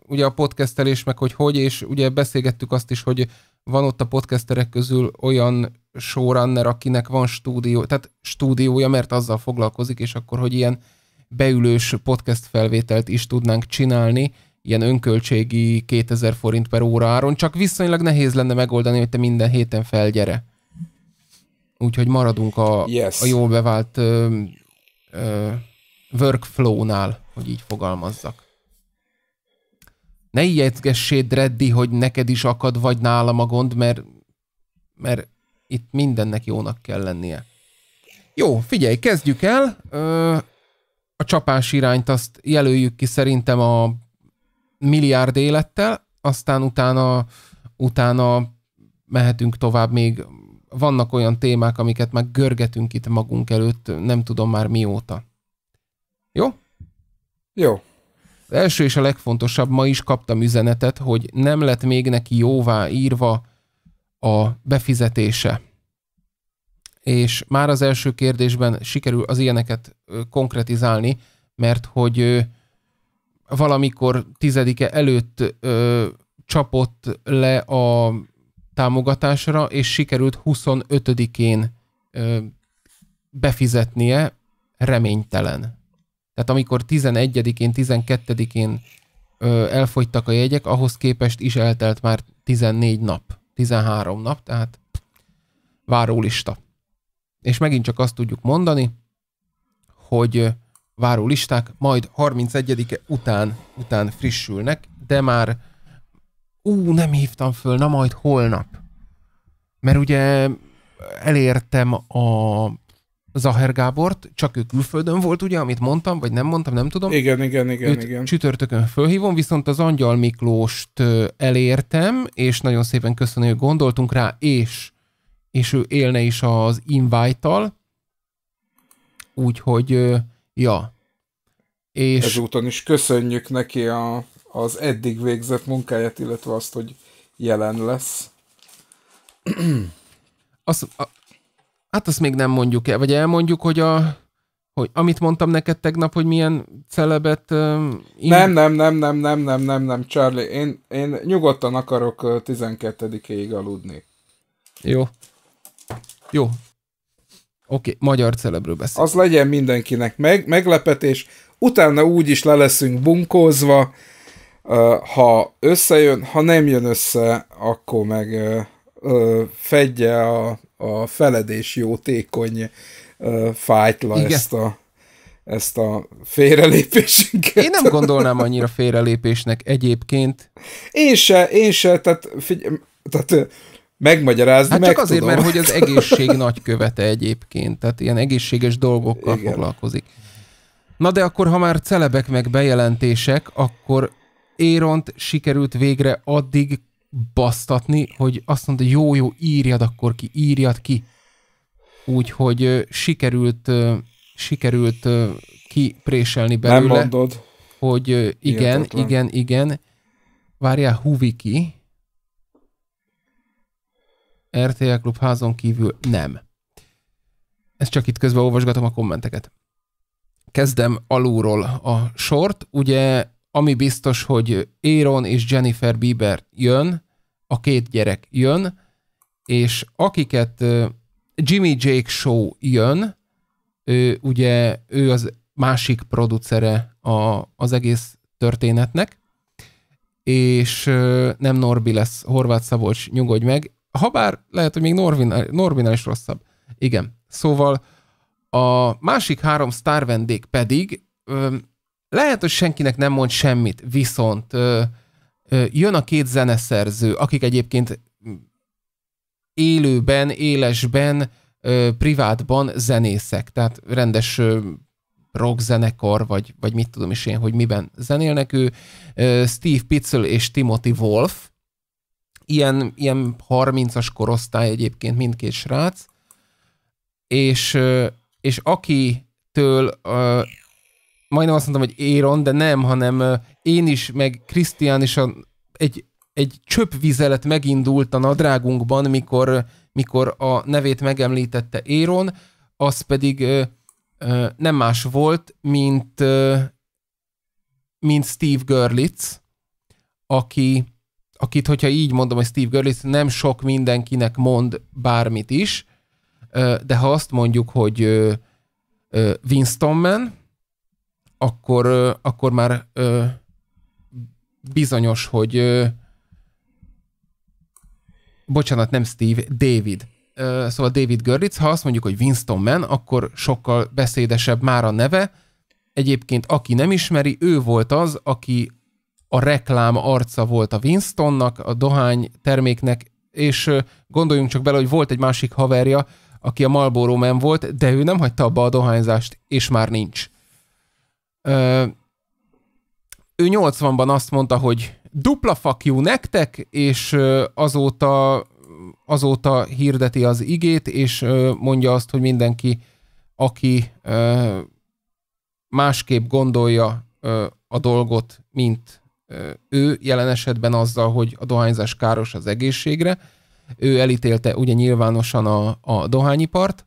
ugye a podcastelés meg, hogy hogy, és ugye beszélgettük azt is, hogy van ott a podcasterek közül olyan showrunner, akinek van stúdió, tehát stúdiója, mert azzal foglalkozik, és akkor, hogy ilyen beülős podcast felvételt is tudnánk csinálni, ilyen önköltségi 2000 forint per óra áron, csak viszonylag nehéz lenne megoldani, hogy te minden héten felgyere. Úgyhogy maradunk a, yes. a jól bevált ö, ö, workflow-nál, hogy így fogalmazzak. Ne ijegygessél, Dreddi, hogy neked is akad vagy nálam a gond, mert, mert itt mindennek jónak kell lennie. Jó, figyelj, kezdjük el. Ö, a csapás irányt azt jelöljük ki szerintem a milliárd élettel, aztán utána, utána mehetünk tovább még. Vannak olyan témák, amiket meg görgetünk itt magunk előtt, nem tudom már mióta. Jó? Jó. Az első és a legfontosabb, ma is kaptam üzenetet, hogy nem lett még neki jóvá írva a befizetése. És már az első kérdésben sikerül az ilyeneket konkretizálni, mert hogy valamikor tizedike előtt ö, csapott le a támogatásra, és sikerült 25-én befizetnie reménytelen. Tehát amikor 11-én, 12-én elfogytak a jegyek, ahhoz képest is eltelt már 14 nap, 13 nap, tehát várólista. És megint csak azt tudjuk mondani, hogy várólisták majd 31-e után, után frissülnek, de már ú, nem hívtam föl, na majd holnap. Mert ugye elértem a Zaher Gábort, csak ő külföldön volt, ugye, amit mondtam, vagy nem mondtam, nem tudom. Igen, igen, igen, Őt igen. Csütörtökön fölhívom, viszont az Angyal Miklóst elértem, és nagyon szépen köszönöm, hogy gondoltunk rá, és, és ő élne is az invite-tal, úgyhogy, ja. És... Ezúton is köszönjük neki a, az eddig végzett munkáját, illetve azt, hogy jelen lesz. Azt, Hát azt még nem mondjuk el, vagy elmondjuk, hogy a hogy amit mondtam neked tegnap, hogy milyen celebet... Uh, in... Nem, nem, nem, nem, nem, nem, nem, nem, Charlie. Én, én nyugodtan akarok 12-ig aludni. Jó. Jó. Oké, okay, magyar celebről beszél Az legyen mindenkinek meg, meglepetés. Utána úgy is le leszünk bunkózva. Uh, ha összejön, ha nem jön össze, akkor meg... Uh, ö, fedje a, a feledés jótékony fájtla Igen. ezt a ezt a félrelépésünket. Én nem gondolnám annyira félrelépésnek egyébként. Én se, én se, tehát, figy- tehát megmagyarázni Hát meg csak azért, tudom. mert hogy az egészség *laughs* nagy követe egyébként, tehát ilyen egészséges dolgokkal Igen. foglalkozik. Na de akkor, ha már celebek meg bejelentések, akkor Éront sikerült végre addig basztatni, hogy azt mondta, jó, jó, írjad akkor ki, írjad ki. Úgyhogy sikerült, sikerült kipréselni belőle. Nem mondod. Hogy igen, Ilyetetlen. igen, igen. Várjál, Huviki. RTL Klub házon kívül nem. ez csak itt közben olvasgatom a kommenteket. Kezdem alulról a sort. Ugye ami biztos, hogy Aaron és Jennifer Bieber jön, a két gyerek jön, és akiket Jimmy Jake Show jön, ő, ugye ő az másik producere a, az egész történetnek, és nem Norbi lesz, Horváth Szabolcs, nyugodj meg. Habár lehet, hogy még Norvin, Norbinál is rosszabb. Igen. Szóval a másik három sztárvendég vendég pedig öm, lehet, hogy senkinek nem mond semmit, viszont ö, ö, jön a két zeneszerző, akik egyébként élőben, élesben, ö, privátban zenészek, tehát rendes ö, rockzenekar, vagy, vagy mit tudom is én, hogy miben zenélnek ő, ö, Steve Pitzel és Timothy Wolf, ilyen, ilyen 30-as korosztály egyébként mindkét srác, és, és akitől majdnem azt mondtam, hogy Éron, de nem, hanem én is, meg Krisztián is a, egy, egy csöpp vizelet megindult a nadrágunkban, mikor, mikor a nevét megemlítette Éron, az pedig ö, ö, nem más volt, mint, ö, mint Steve Görlitz, aki, akit, hogyha így mondom, hogy Steve Görlitz, nem sok mindenkinek mond bármit is, ö, de ha azt mondjuk, hogy ö, ö, Winston Man, akkor, akkor már bizonyos, hogy bocsánat, nem Steve, David. Szóval David Görlitz, ha azt mondjuk, hogy Winston Man, akkor sokkal beszédesebb már a neve. Egyébként, aki nem ismeri, ő volt az, aki a reklám arca volt a Winstonnak, a dohány terméknek, és gondoljunk csak bele, hogy volt egy másik haverja, aki a Marlboro Man volt, de ő nem hagyta abba a dohányzást, és már nincs. Ö, ő 80-ban azt mondta, hogy dupla fuck you nektek, és azóta, azóta hirdeti az igét, és mondja azt, hogy mindenki, aki másképp gondolja a dolgot, mint ő, jelen esetben azzal, hogy a dohányzás káros az egészségre, ő elítélte ugye nyilvánosan a, a dohányipart,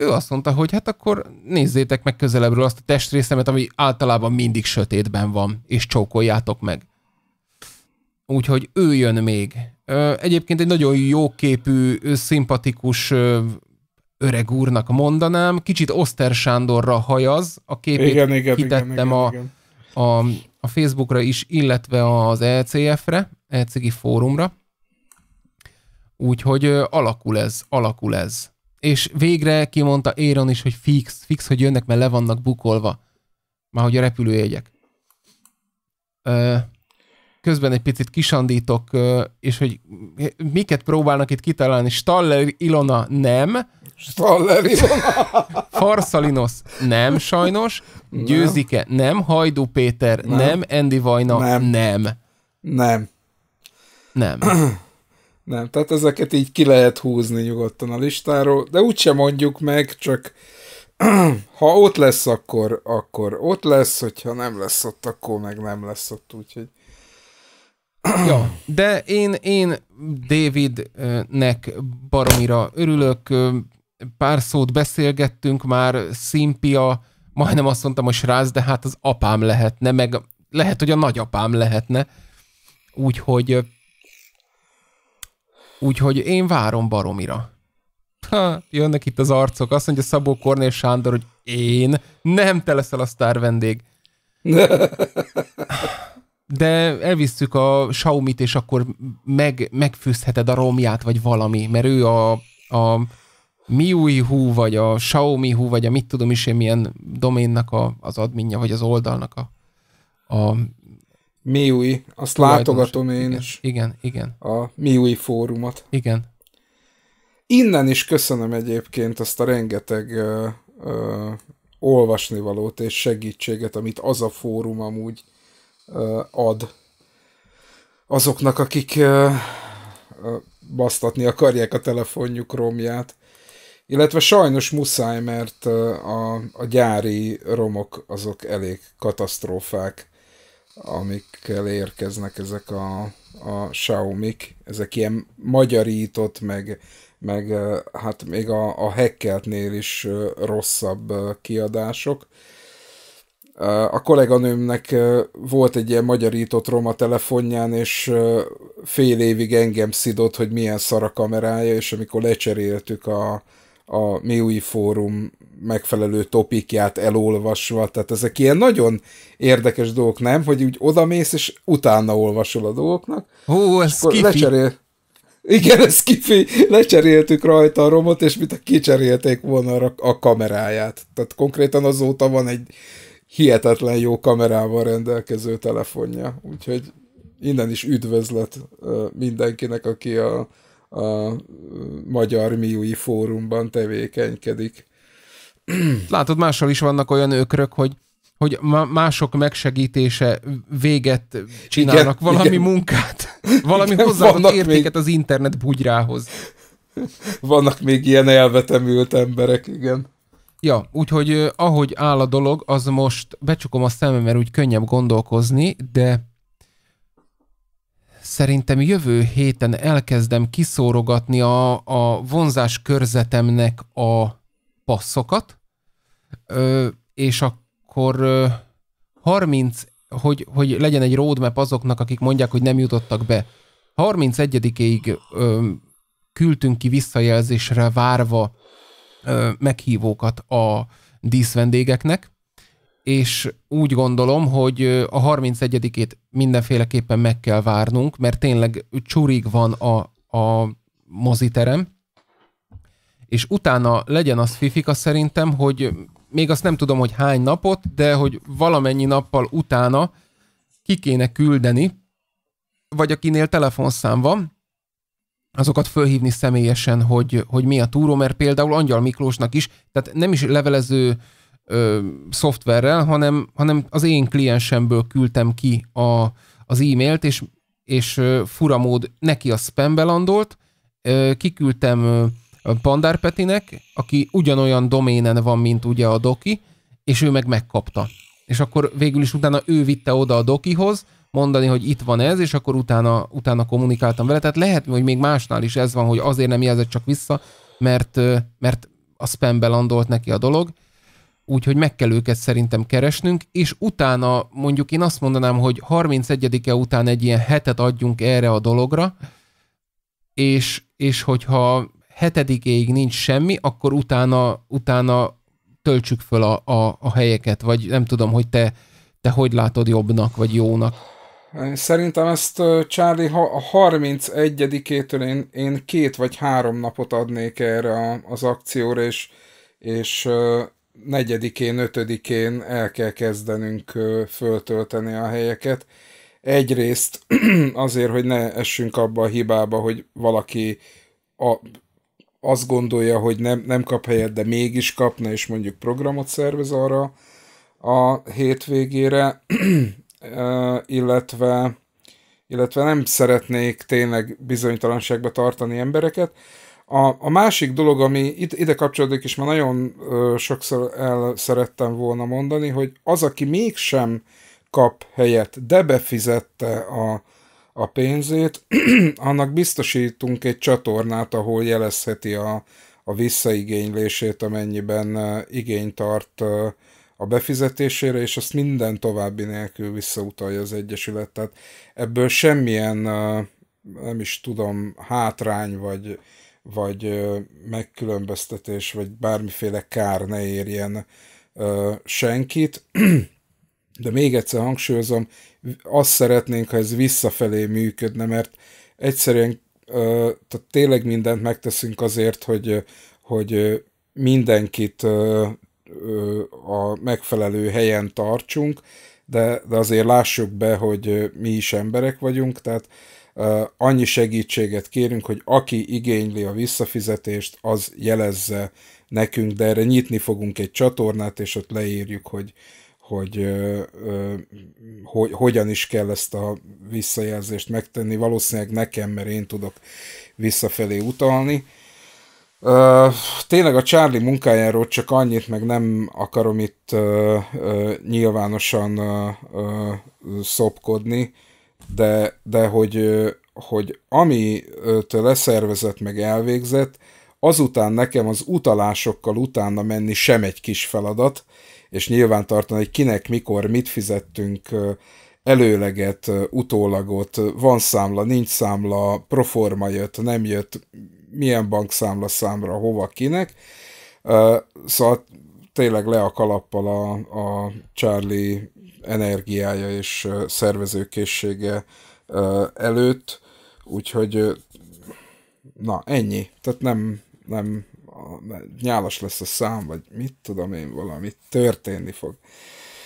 ő azt mondta, hogy hát akkor nézzétek meg közelebbről azt a testrészemet, ami általában mindig sötétben van, és csókoljátok meg. Úgyhogy ő jön még. Egyébként egy nagyon jó képű, szimpatikus öreg úrnak mondanám. Kicsit Oszter Sándorra hajaz. A képét igen, igen, kitettem igen, igen, a, igen. A, a Facebookra is, illetve az ECF-re, ECG fórumra. Úgyhogy alakul ez, alakul ez és végre kimondta Éron is, hogy fix, fix, hogy jönnek, mert le vannak bukolva. Már hogy a repülőjegyek. Ö, közben egy picit kisandítok, és hogy miket próbálnak itt kitalálni. Staller Ilona nem. Staller Ilona. Farszalinos nem, sajnos. Nem. Győzike nem. Hajdú Péter nem. nem. Endi Vajna nem. Nem. Nem. nem. Nem, tehát ezeket így ki lehet húzni nyugodtan a listáról, de úgyse mondjuk meg, csak *clears throat* ha ott lesz, akkor, akkor ott lesz, hogyha nem lesz ott, akkor meg nem lesz ott, úgyhogy... ja, de én, én Davidnek baromira örülök, pár szót beszélgettünk már, Szimpia, majdnem azt mondtam hogy srác, de hát az apám lehetne, meg lehet, hogy a nagyapám lehetne, úgyhogy Úgyhogy én várom baromira. Ha, jönnek itt az arcok, azt mondja Szabó Kornél Sándor, hogy én nem te leszel a sztár vendég. *laughs* De elvisszük a xiaomi és akkor meg, megfűzheted a romját, vagy valami, mert ő a, a MIUI hú, vagy a Xiaomi hú, vagy a mit tudom is én milyen doménnak a, az adminja, vagy az oldalnak a, a Miui, azt Tulajdonos. látogatom én igen, is. Igen, igen. A Miui fórumot. Igen. Innen is köszönöm egyébként azt a rengeteg ö, ö, olvasnivalót és segítséget, amit az a fórum amúgy ö, ad azoknak, akik ö, ö, basztatni akarják a telefonjuk romját. Illetve sajnos muszáj, mert a, a gyári romok azok elég katasztrófák amikkel érkeznek ezek a, a xiaomi -k. ezek ilyen magyarított, meg, meg hát még a, a hackeltnél is rosszabb kiadások. A kolléganőmnek volt egy ilyen magyarított roma telefonján, és fél évig engem szidott, hogy milyen szar a kamerája, és amikor lecseréltük a, a MIUI fórum megfelelő topikját elolvasva, tehát ezek ilyen nagyon érdekes dolgok, nem? Hogy úgy odamész, és utána olvasol a dolgoknak. Hú, ez kifi. Lecserél... Igen, ez kifi, lecseréltük rajta a romot, és mit a kicserélték volna a kameráját. Tehát konkrétan azóta van egy hihetetlen jó kamerával rendelkező telefonja, úgyhogy innen is üdvözlet mindenkinek, aki a a Magyar Miúi Fórumban tevékenykedik. Látod, mással is vannak olyan ökrök, hogy hogy mások megsegítése véget csinálnak igen, valami igen. munkát, valami hozzáadott értéket még... az internet bugyrához. Vannak még ilyen elvetemült emberek, igen. Ja, úgyhogy ahogy áll a dolog, az most becsukom a szemem, mert úgy könnyebb gondolkozni, de szerintem jövő héten elkezdem kiszórogatni a, a vonzás körzetemnek a passzokat, ö, és akkor ö, 30, hogy, hogy legyen egy roadmap azoknak, akik mondják, hogy nem jutottak be. 31-ig ö, küldtünk ki visszajelzésre várva ö, meghívókat a díszvendégeknek, és úgy gondolom, hogy a 31-ét mindenféleképpen meg kell várnunk, mert tényleg csurig van a, a moziterem, és utána legyen az fifika szerintem, hogy még azt nem tudom, hogy hány napot, de hogy valamennyi nappal utána ki kéne küldeni, vagy akinél telefonszám van, azokat fölhívni személyesen, hogy, hogy mi a túró, mert például Angyal Miklósnak is, tehát nem is levelező ö, szoftverrel, hanem, hanem az én kliensemből küldtem ki a, az e-mailt, és, és furamód neki a spambe landolt, ö, kiküldtem Pandár Petinek, aki ugyanolyan doménen van, mint ugye a Doki, és ő meg megkapta. És akkor végül is utána ő vitte oda a Dokihoz, mondani, hogy itt van ez, és akkor utána, utána kommunikáltam vele. Tehát lehet, hogy még másnál is ez van, hogy azért nem jelzett csak vissza, mert, mert a spambe landolt neki a dolog, úgyhogy meg kell őket szerintem keresnünk, és utána mondjuk én azt mondanám, hogy 31-e után egy ilyen hetet adjunk erre a dologra, és, és hogyha hetedikéig nincs semmi, akkor utána, utána töltsük föl a, a, a helyeket, vagy nem tudom, hogy te, te hogy látod jobbnak, vagy jónak. Szerintem ezt Charlie a 31-től én, én két vagy három napot adnék erre az akcióra, és, és, negyedikén, ötödikén el kell kezdenünk föltölteni a helyeket. Egyrészt *clears throat* azért, hogy ne essünk abba a hibába, hogy valaki a, azt gondolja, hogy nem, nem kap helyet, de mégis kapna, és mondjuk programot szervez arra a hétvégére, *clears throat* illetve, illetve nem szeretnék tényleg bizonytalanságba tartani embereket, a, a másik dolog, ami itt, ide kapcsolódik, és már nagyon ö, sokszor el szerettem volna mondani, hogy az, aki mégsem kap helyet, de befizette a, a pénzét, *clears throat* annak biztosítunk egy csatornát, ahol jelezheti a, a visszaigénylését, amennyiben igény tart a befizetésére, és azt minden további nélkül visszautalja az Egyesület. Tehát ebből semmilyen, nem is tudom, hátrány vagy vagy megkülönböztetés, vagy bármiféle kár ne érjen senkit. *clears throat* De még egyszer hangsúlyozom, azt szeretnénk, ha ez visszafelé működne, mert egyszerűen tehát tényleg mindent megteszünk azért, hogy, hogy mindenkit a megfelelő helyen tartsunk, de, de azért lássuk be, hogy mi is emberek vagyunk, tehát annyi segítséget kérünk, hogy aki igényli a visszafizetést, az jelezze nekünk, de erre nyitni fogunk egy csatornát, és ott leírjuk, hogy, hogy, hogy hogyan is kell ezt a visszajelzést megtenni. Valószínűleg nekem, mert én tudok visszafelé utalni. Uh, tényleg a Charlie munkájáról csak annyit, meg nem akarom itt uh, uh, nyilvánosan uh, uh, szopkodni, de, de hogy, hogy ami leszervezett, meg elvégzett, azután nekem az utalásokkal utána menni sem egy kis feladat, és nyilvántartani, hogy kinek, mikor, mit fizettünk, előleget, utólagot, van számla, nincs számla, proforma jött, nem jött, milyen bankszámla számra, hova, kinek. Szóval tényleg le a kalappal a, a Charlie energiája és szervezőkészsége előtt, úgyhogy na, ennyi. Tehát nem, nem nyálas lesz a szám, vagy mit tudom én, valami történni fog.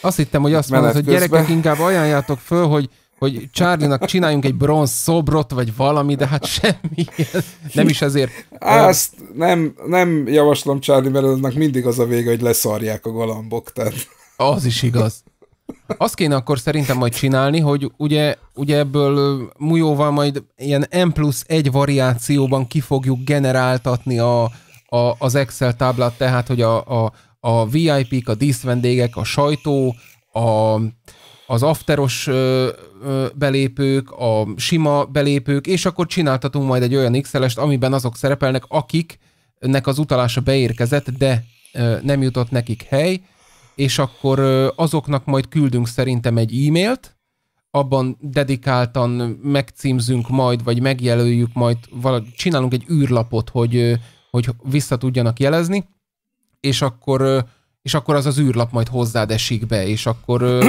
Azt hittem, hogy azt mondod, hogy gyerekek inkább ajánljátok föl, hogy hogy Charlie-nak csináljunk egy bronz szobrot, vagy valami, de hát semmi. Nem is ezért. Azt nem, nem javaslom, Charlie, mert annak mindig az a vége, hogy leszarják a galambok. Tehát. Az is igaz. Azt kéne akkor szerintem majd csinálni, hogy ugye, ugye ebből mújóval majd ilyen M plusz egy variációban ki fogjuk generáltatni a, a, az Excel táblát, tehát, hogy a, a, a VIP-k, a díszvendégek, a sajtó, a, az afteros ö, ö, belépők, a sima belépők, és akkor csináltatunk majd egy olyan excel est amiben azok szerepelnek, akiknek az utalása beérkezett, de ö, nem jutott nekik hely, és akkor azoknak majd küldünk szerintem egy e-mailt, abban dedikáltan megcímzünk majd, vagy megjelöljük majd, valahogy csinálunk egy űrlapot, hogy, hogy vissza tudjanak jelezni, és akkor, és akkor az az űrlap majd hozzád esik be, és akkor *clears throat*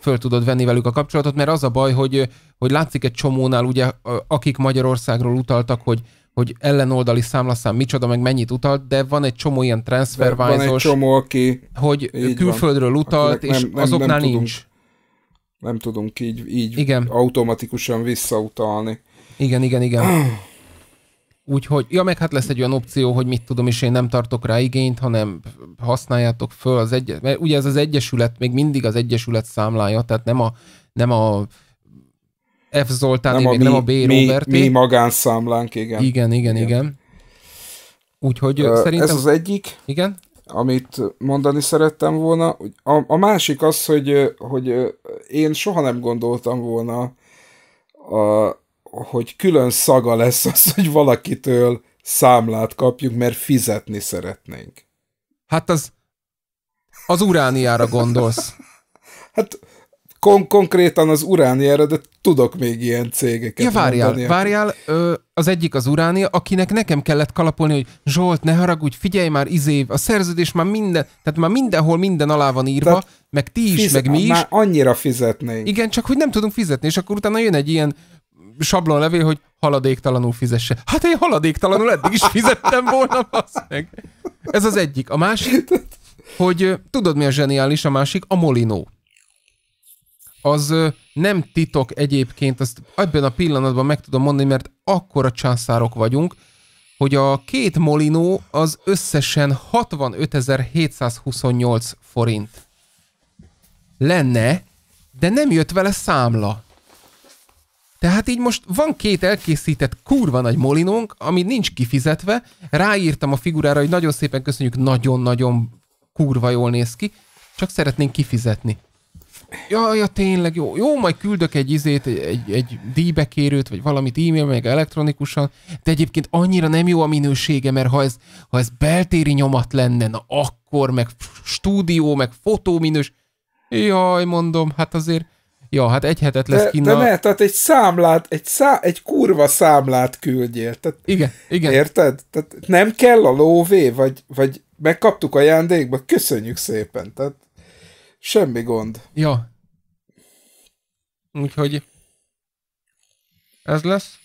föl tudod venni velük a kapcsolatot, mert az a baj, hogy, hogy látszik egy csomónál, ugye, akik Magyarországról utaltak, hogy hogy ellenoldali számlaszám micsoda, meg mennyit utalt, de van egy csomó ilyen transfervájzos, van egy csomó, aki hogy külföldről van, utalt, és nem, nem, azoknál nem tudunk, nincs. Nem tudunk így, így igen. automatikusan visszautalni. Igen, igen, igen. *clears throat* Úgyhogy, ja, meg hát lesz egy olyan opció, hogy mit tudom, és én nem tartok rá igényt, hanem használjátok föl az egyet, mert ugye ez az egyesület, még mindig az egyesület számlája, tehát nem a, nem a F. Zoltán, még nem a B. Mi, Roberté. mi magánszámlánk, igen. Igen, igen, igen. igen. Úgyhogy uh, szerintem... Ez az egyik. Igen? amit mondani szerettem volna. A, a másik az, hogy, hogy én soha nem gondoltam volna, a, hogy külön szaga lesz az, hogy valakitől számlát kapjuk, mert fizetni szeretnénk. Hát az az urániára gondolsz. hát kon- konkrétan az urániára, de tudok még ilyen cégeket Ja, várjál, mondani. várjál, ö, az egyik az uránia, akinek nekem kellett kalapolni, hogy Zsolt, ne haragudj, figyelj már, izé, a szerződés már minden, tehát már mindenhol minden alá van írva, tehát meg ti is, meg mi is. Már annyira fizetnénk. Igen, csak hogy nem tudunk fizetni, és akkor utána jön egy ilyen sablonlevél, hogy haladéktalanul fizesse. Hát én haladéktalanul eddig is fizettem volna, *laughs* meg. Ez az egyik. A másik, *laughs* hogy tudod mi a zseniális, a másik? A Molinó az nem titok egyébként, azt ebben a pillanatban meg tudom mondani, mert akkora császárok vagyunk, hogy a két molinó az összesen 65.728 forint lenne, de nem jött vele számla. Tehát így most van két elkészített kurva nagy molinónk, ami nincs kifizetve, ráírtam a figurára, hogy nagyon szépen köszönjük, nagyon-nagyon kurva jól néz ki, csak szeretnénk kifizetni ja, ja, tényleg, jó, jó, majd küldök egy izét, egy, egy, egy díjbekérőt, vagy valamit e-mail, meg elektronikusan, de egyébként annyira nem jó a minősége, mert ha ez, ha ez beltéri nyomat lenne, na akkor, meg stúdió, meg fotóminős, jaj, mondom, hát azért, ja, hát egy hetet lesz de, De ne, tehát egy számlát, egy, szá, egy kurva számlát küldjél. Tehát, igen, igen. Érted? Tehát nem kell a lóvé, vagy, vagy megkaptuk ajándékba, köszönjük szépen. Tehát Semmi gond. Ja. Úgyhogy ez lesz.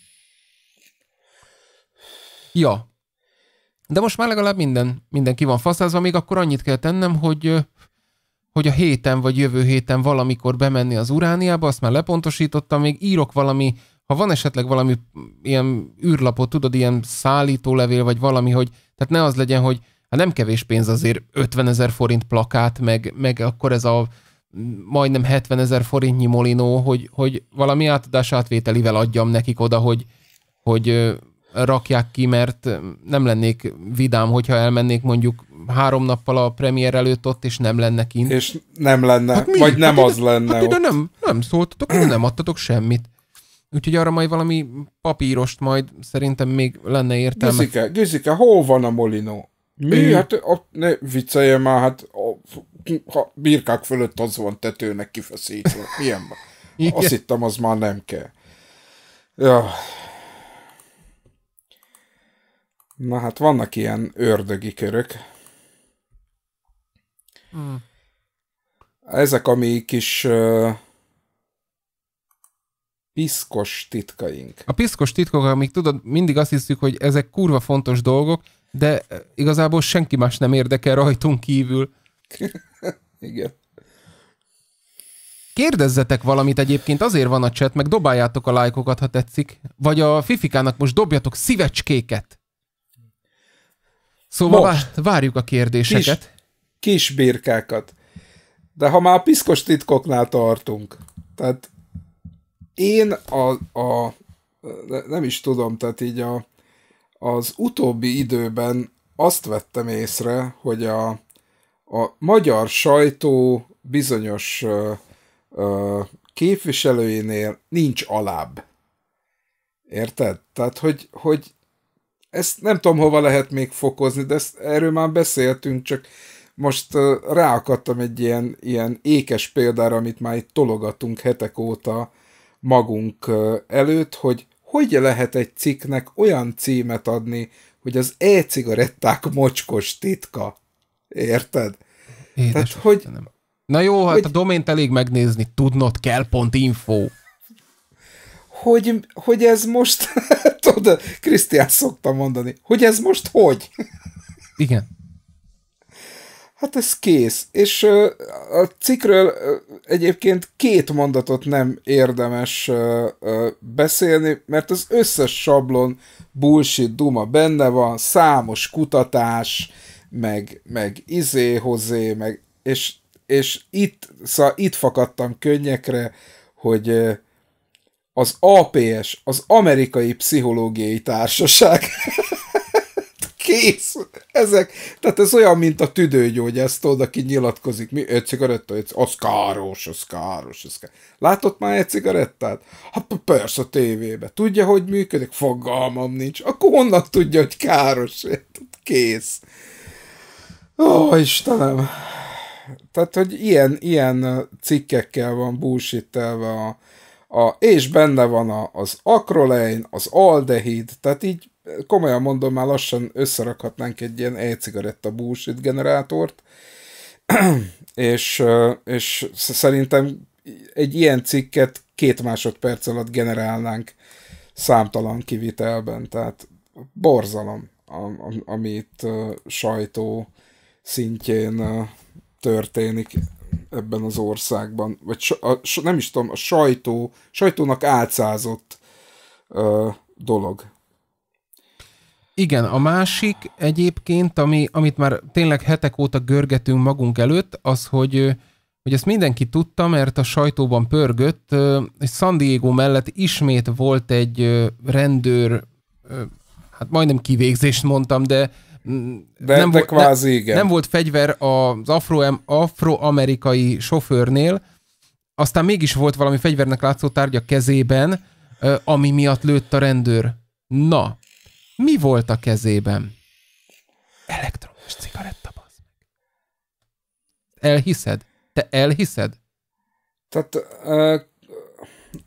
Ja. De most már legalább minden, minden ki van faszázva, még akkor annyit kell tennem, hogy hogy a héten vagy jövő héten valamikor bemenni az Urániába, azt már lepontosítottam, még írok valami, ha van esetleg valami ilyen űrlapot, tudod, ilyen szállítólevél, vagy valami, hogy tehát ne az legyen, hogy hát nem kevés pénz azért 50 ezer forint plakát, meg, meg akkor ez a majdnem 70 ezer forintnyi molinó, hogy, hogy valami átadás átvételivel adjam nekik oda, hogy, hogy rakják ki, mert nem lennék vidám, hogyha elmennék mondjuk három nappal a premier előtt ott, és nem lenne kint. És nem lenne, hát mi? vagy nem hát az ide, lenne hát ide ott. nem, nem szóltatok, nem adtatok semmit. Úgyhogy arra majd valami papírost majd szerintem még lenne értelme. Gyüzike, Gyüzike, hol van a molinó? Mi? Mi? Hát a, ne viccelje már, hát a, a birkák fölött az van tetőnek kifeszítve. Milyen? Igen. Azt hittem, az már nem kell. Ja. Na hát vannak ilyen ördögi körök. Hmm. Ezek a mi kis uh, piszkos titkaink. A piszkos titkok, amik tudod, mindig azt hiszük, hogy ezek kurva fontos dolgok, de eh, igazából senki más nem érdekel rajtunk kívül. *laughs* Igen. Kérdezzetek valamit egyébként, azért van a chat, meg dobáljátok a lájkokat, ha tetszik. Vagy a Fifikának most dobjatok szívecskéket. Szóval most. várjuk a kérdéseket. Kis, kis birkákat. De ha már piszkos titkoknál tartunk, tehát én a, a nem is tudom, tehát így a az utóbbi időben azt vettem észre, hogy a, a magyar sajtó bizonyos ö, ö, képviselőinél nincs alább. Érted? Tehát, hogy, hogy ezt nem tudom, hova lehet még fokozni, de ezt, erről már beszéltünk, csak most uh, ráakadtam egy ilyen, ilyen ékes példára, amit már itt tologatunk hetek óta magunk uh, előtt, hogy hogy lehet egy cikknek olyan címet adni, hogy az e-cigaretták mocskos titka. Érted? Édes Tehát, hogy, nem. Na jó, hát hogy, a domént elég megnézni, tudnod kell pont info. Hogy, hogy ez most, *laughs* tudod, Krisztián szokta mondani, hogy ez most hogy? Igen hát ez kész. És a cikkről egyébként két mondatot nem érdemes beszélni, mert az összes sablon bullshit duma benne van, számos kutatás, meg, meg izé hozé, meg, és, és itt, szóval itt fakadtam könnyekre, hogy az APS, az Amerikai Pszichológiai Társaság *laughs* kész. Ezek, tehát ez olyan, mint a tüdőgyógyász, tudod, aki nyilatkozik, mi egy cigaretta, egy az káros, az káros, az káros. Látott már egy cigarettát? Hát persze a tévébe. Tudja, hogy működik? Fogalmam nincs. Akkor honnan tudja, hogy káros? *laughs* Kész. Ó, Istenem. Tehát, hogy ilyen, ilyen cikkekkel van búsítelve a, a, és benne van a, az akrolein, az aldehid, tehát így komolyan mondom, már lassan összerakhatnánk egy ilyen e-cigaretta bullshit generátort, *clears throat* és, és szerintem egy ilyen cikket két másodperc alatt generálnánk számtalan kivitelben, tehát borzalom, amit sajtó szintjén történik ebben az országban, vagy a, nem is tudom, a sajtó, sajtónak álcázott uh, dolog. Igen, a másik egyébként, ami, amit már tényleg hetek óta görgetünk magunk előtt, az, hogy hogy ezt mindenki tudta, mert a sajtóban pörgött, és San Diego mellett ismét volt egy rendőr, hát majdnem kivégzést mondtam, de mm, de, nem, de volt, kvázi, ne, igen. nem volt fegyver az afro- afroamerikai sofőrnél, aztán mégis volt valami fegyvernek látszó tárgya kezében, ami miatt lőtt a rendőr. Na, mi volt a kezében? Elektromos cigaretta, basz. Elhiszed? Te elhiszed? Tehát uh,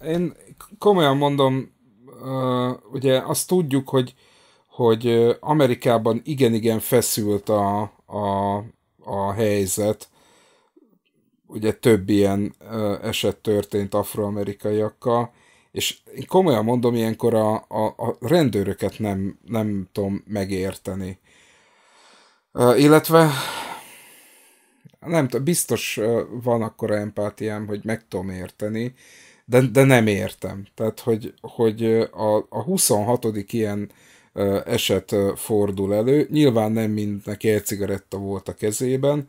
én komolyan mondom, uh, ugye azt tudjuk, hogy hogy Amerikában igen-igen feszült a, a, a helyzet, ugye több ilyen eset történt afroamerikaiakkal, és én komolyan mondom, ilyenkor a, a, a rendőröket nem, nem tudom megérteni. Uh, illetve nem tudom, biztos uh, van akkora empátiám, hogy meg tudom érteni, de, de nem értem. Tehát, hogy, hogy a, a 26. ilyen uh, eset fordul elő, nyilván nem mindenki egy cigaretta volt a kezében,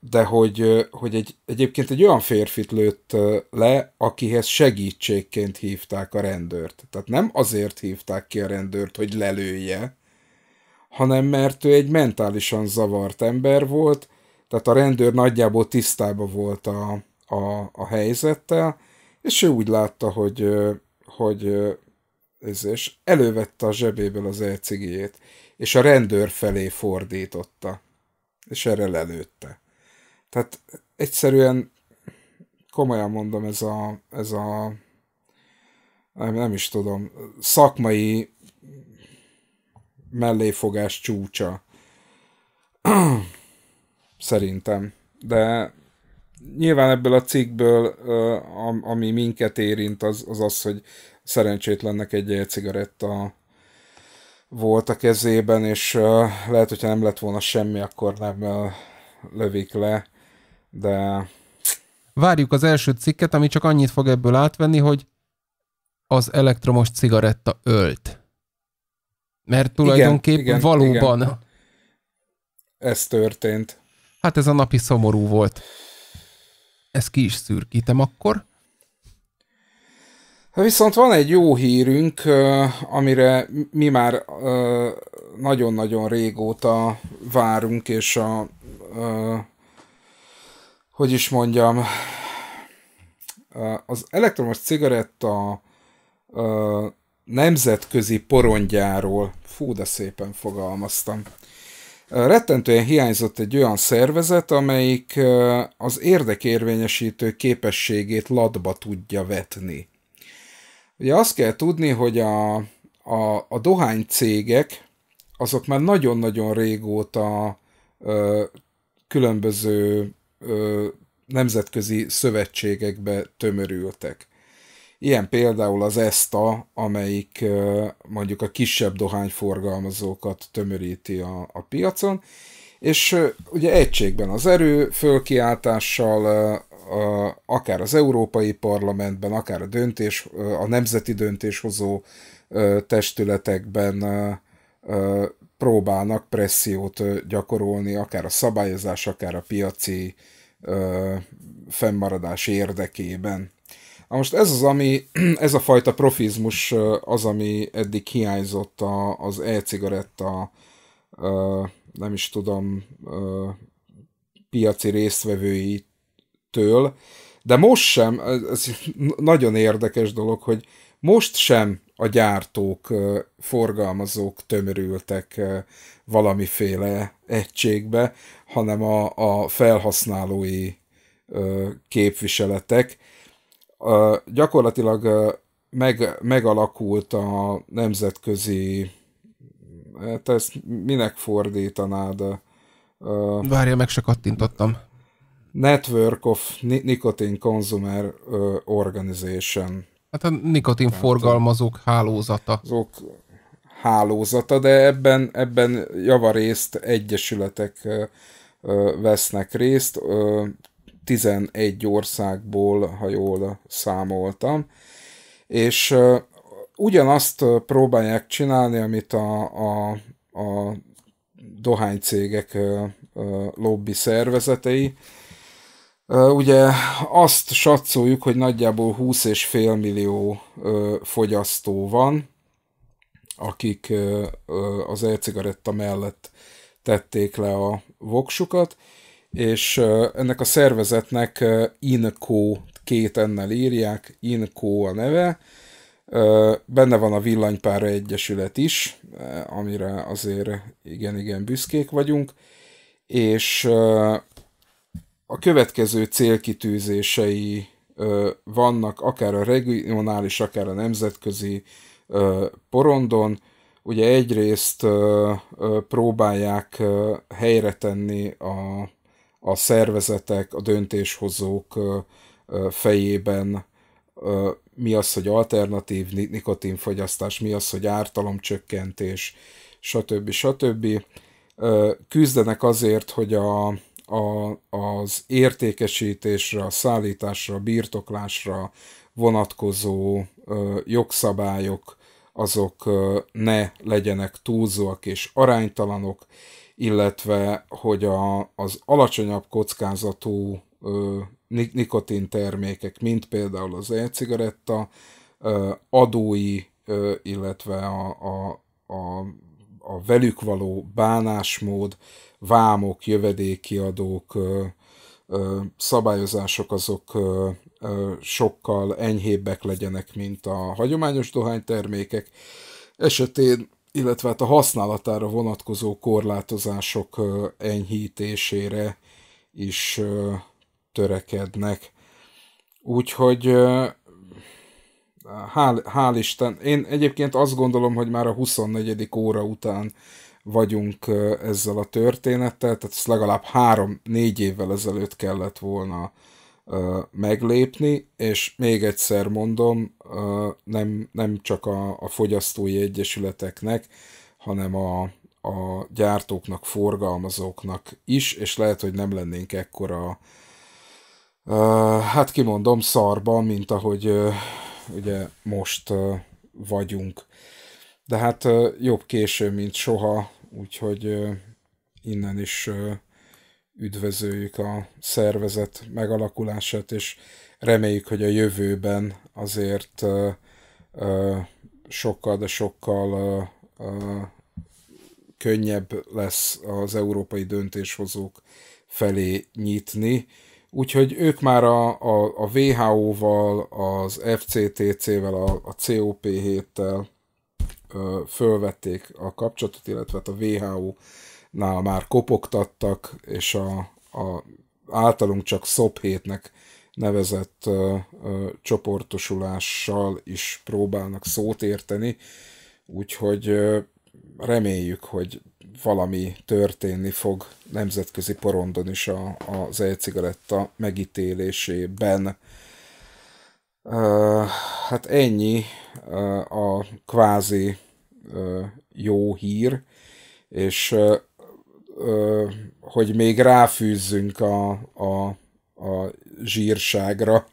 de hogy, hogy egy, egyébként egy olyan férfit lőtt le, akihez segítségként hívták a rendőrt. Tehát nem azért hívták ki a rendőrt, hogy lelője, hanem mert ő egy mentálisan zavart ember volt, tehát a rendőr nagyjából tisztában volt a, a, a helyzettel, és ő úgy látta, hogy, hogy ez, és elővette a zsebéből az elcigijét, és a rendőr felé fordította és erre lelőtte. Tehát egyszerűen komolyan mondom, ez a, ez a nem, nem is tudom, szakmai melléfogás csúcsa. *clears throat* Szerintem. De nyilván ebből a cikkből, ami minket érint, az az, az hogy szerencsétlennek egy cigaretta volt a kezében, és lehet, hogyha nem lett volna semmi, akkor nem lövik le, de... Várjuk az első cikket, ami csak annyit fog ebből átvenni, hogy az elektromos cigaretta ölt. Mert tulajdonképpen igen, igen, valóban... Igen. Ez történt. Hát ez a napi szomorú volt. Ez ki is szürkítem akkor. Viszont van egy jó hírünk, amire mi már nagyon-nagyon régóta várunk, és a, hogy is mondjam, az elektromos cigaretta nemzetközi porondjáról, fú, de szépen fogalmaztam, rettentően hiányzott egy olyan szervezet, amelyik az érdekérvényesítő képességét ladba tudja vetni. Ugye azt kell tudni, hogy a, a, a dohány cégek, azok már nagyon-nagyon régóta ö, különböző ö, nemzetközi szövetségekbe tömörültek. Ilyen például az ESTA, amelyik ö, mondjuk a kisebb dohányforgalmazókat tömöríti a, a piacon, és ö, ugye egységben az erő, fölkiáltással akár az Európai Parlamentben, akár a döntés, a nemzeti döntéshozó testületekben próbálnak pressziót gyakorolni, akár a szabályozás, akár a piaci fennmaradás érdekében. Na most ez az, ami, *clears throat* ez a fajta profizmus az, ami eddig hiányzott a, az e-cigaretta, nem is tudom, piaci résztvevői től, de most sem, ez nagyon érdekes dolog, hogy most sem a gyártók, forgalmazók tömörültek valamiféle egységbe, hanem a, a felhasználói képviseletek. Gyakorlatilag meg, megalakult a nemzetközi, hát ezt minek fordítanád? Várja, meg se kattintottam. Network of Nicotine Consumer Organization. Hát a nikotin forgalmazók hálózata. Azok hálózata, de ebben, ebben javarészt egyesületek vesznek részt. 11 országból, ha jól számoltam. És ugyanazt próbálják csinálni, amit a, a, a dohánycégek lobby szervezetei, Ugye azt satszoljuk, hogy nagyjából 20-ös fél millió fogyasztó van, akik az e-cigaretta mellett tették le a voksukat, és ennek a szervezetnek INCO, két ennel írják, INCO a neve, benne van a Villanypára Egyesület is, amire azért igen-igen büszkék vagyunk, és a következő célkitűzései vannak akár a regionális, akár a nemzetközi porondon. Ugye egyrészt próbálják helyre tenni a, a szervezetek, a döntéshozók fejében mi az, hogy alternatív nikotinfogyasztás, mi az, hogy ártalomcsökkentés, stb. stb. Küzdenek azért, hogy a, a, az értékesítésre, a szállításra, a birtoklásra vonatkozó ö, jogszabályok azok ö, ne legyenek túlzóak és aránytalanok, illetve hogy a, az alacsonyabb kockázatú ö, nikotin termékek, mint például az e-cigaretta, adói, illetve a, a, a a velük való bánásmód, vámok, jövedéki adók, szabályozások azok sokkal enyhébbek legyenek, mint a hagyományos dohánytermékek esetén, illetve hát a használatára vonatkozó korlátozások enyhítésére is törekednek. Úgyhogy hál, hál' Isten. Én egyébként azt gondolom, hogy már a 24. óra után vagyunk ezzel a történettel, tehát ezt legalább három-négy évvel ezelőtt kellett volna meglépni, és még egyszer mondom, nem, nem csak a, a fogyasztói egyesületeknek, hanem a, a gyártóknak, forgalmazóknak is, és lehet, hogy nem lennénk ekkora, hát kimondom, szarban, mint ahogy ugye most vagyunk. De hát jobb késő, mint soha, úgyhogy innen is üdvözöljük a szervezet megalakulását, és reméljük, hogy a jövőben azért sokkal, de sokkal könnyebb lesz az európai döntéshozók felé nyitni, Úgyhogy ők már a, a, a WHO-val, az FCTC-vel, a, a COP7-tel ö, fölvették a kapcsolatot, illetve hát a WHO-nál már kopogtattak, és a, a általunk csak szop hétnek nevezett ö, ö, csoportosulással is próbálnak szót érteni, úgyhogy ö, reméljük, hogy valami történni fog nemzetközi porondon is a, az e-cigaretta megítélésében. Uh, hát ennyi uh, a kvázi uh, jó hír, és hogy még ráfűzzünk a, a, a zsírságra.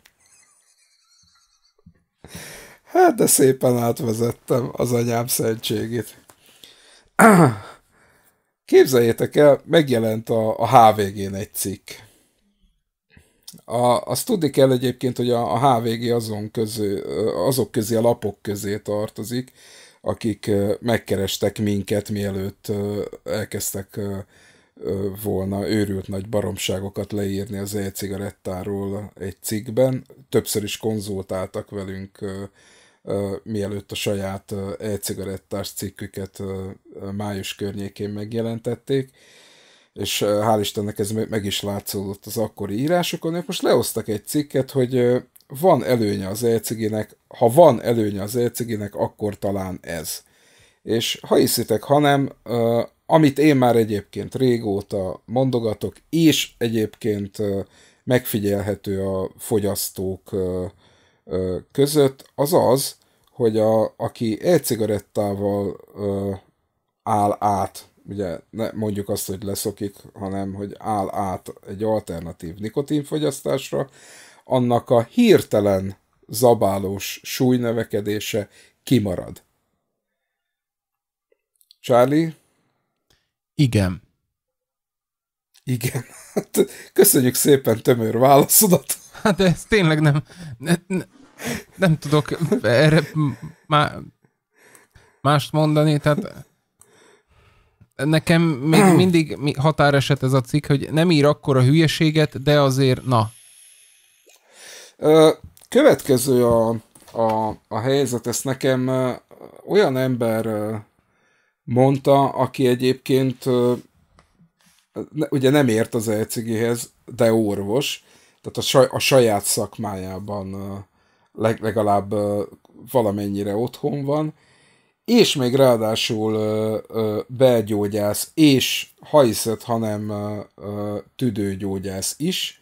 Hát de szépen átvezettem az anyám szentségét. Képzeljétek el, megjelent a, a HVG-n egy cikk. A, azt tudni kell egyébként, hogy a, a HVG azon közé, azok közé, a lapok közé tartozik, akik megkerestek minket, mielőtt elkezdtek volna őrült nagy baromságokat leírni az e-cigarettáról egy cikkben. Többször is konzultáltak velünk mielőtt a saját e-cigarettás cikküket május környékén megjelentették, és hál' Istennek ez meg is látszódott az akkori írásokon, ők most lehoztak egy cikket, hogy van előnye az e ha van előnye az e akkor talán ez. És ha hiszitek, ha nem, amit én már egyébként régóta mondogatok, és egyébként megfigyelhető a fogyasztók között az az, hogy a, aki e cigarettával áll át, ugye ne mondjuk azt, hogy leszokik, hanem hogy áll át egy alternatív nikotinfogyasztásra, annak a hirtelen zabálós súlynövekedése kimarad. Charlie? Igen. Igen. *laughs* Hát, köszönjük szépen tömör válaszodat. Hát de ez tényleg nem, ne, ne, nem tudok erre má, mást mondani, tehát nekem még *clears throat* mindig határeset ez a cikk, hogy nem ír akkor a hülyeséget, de azért na. Következő a, a, a helyzet, ezt nekem olyan ember mondta, aki egyébként ugye nem ért az ECG-hez, de orvos, tehát a, saj, a saját szakmájában leg, legalább valamennyire otthon van, és még ráadásul belgyógyász, és ha hiszed, hanem tüdőgyógyász is.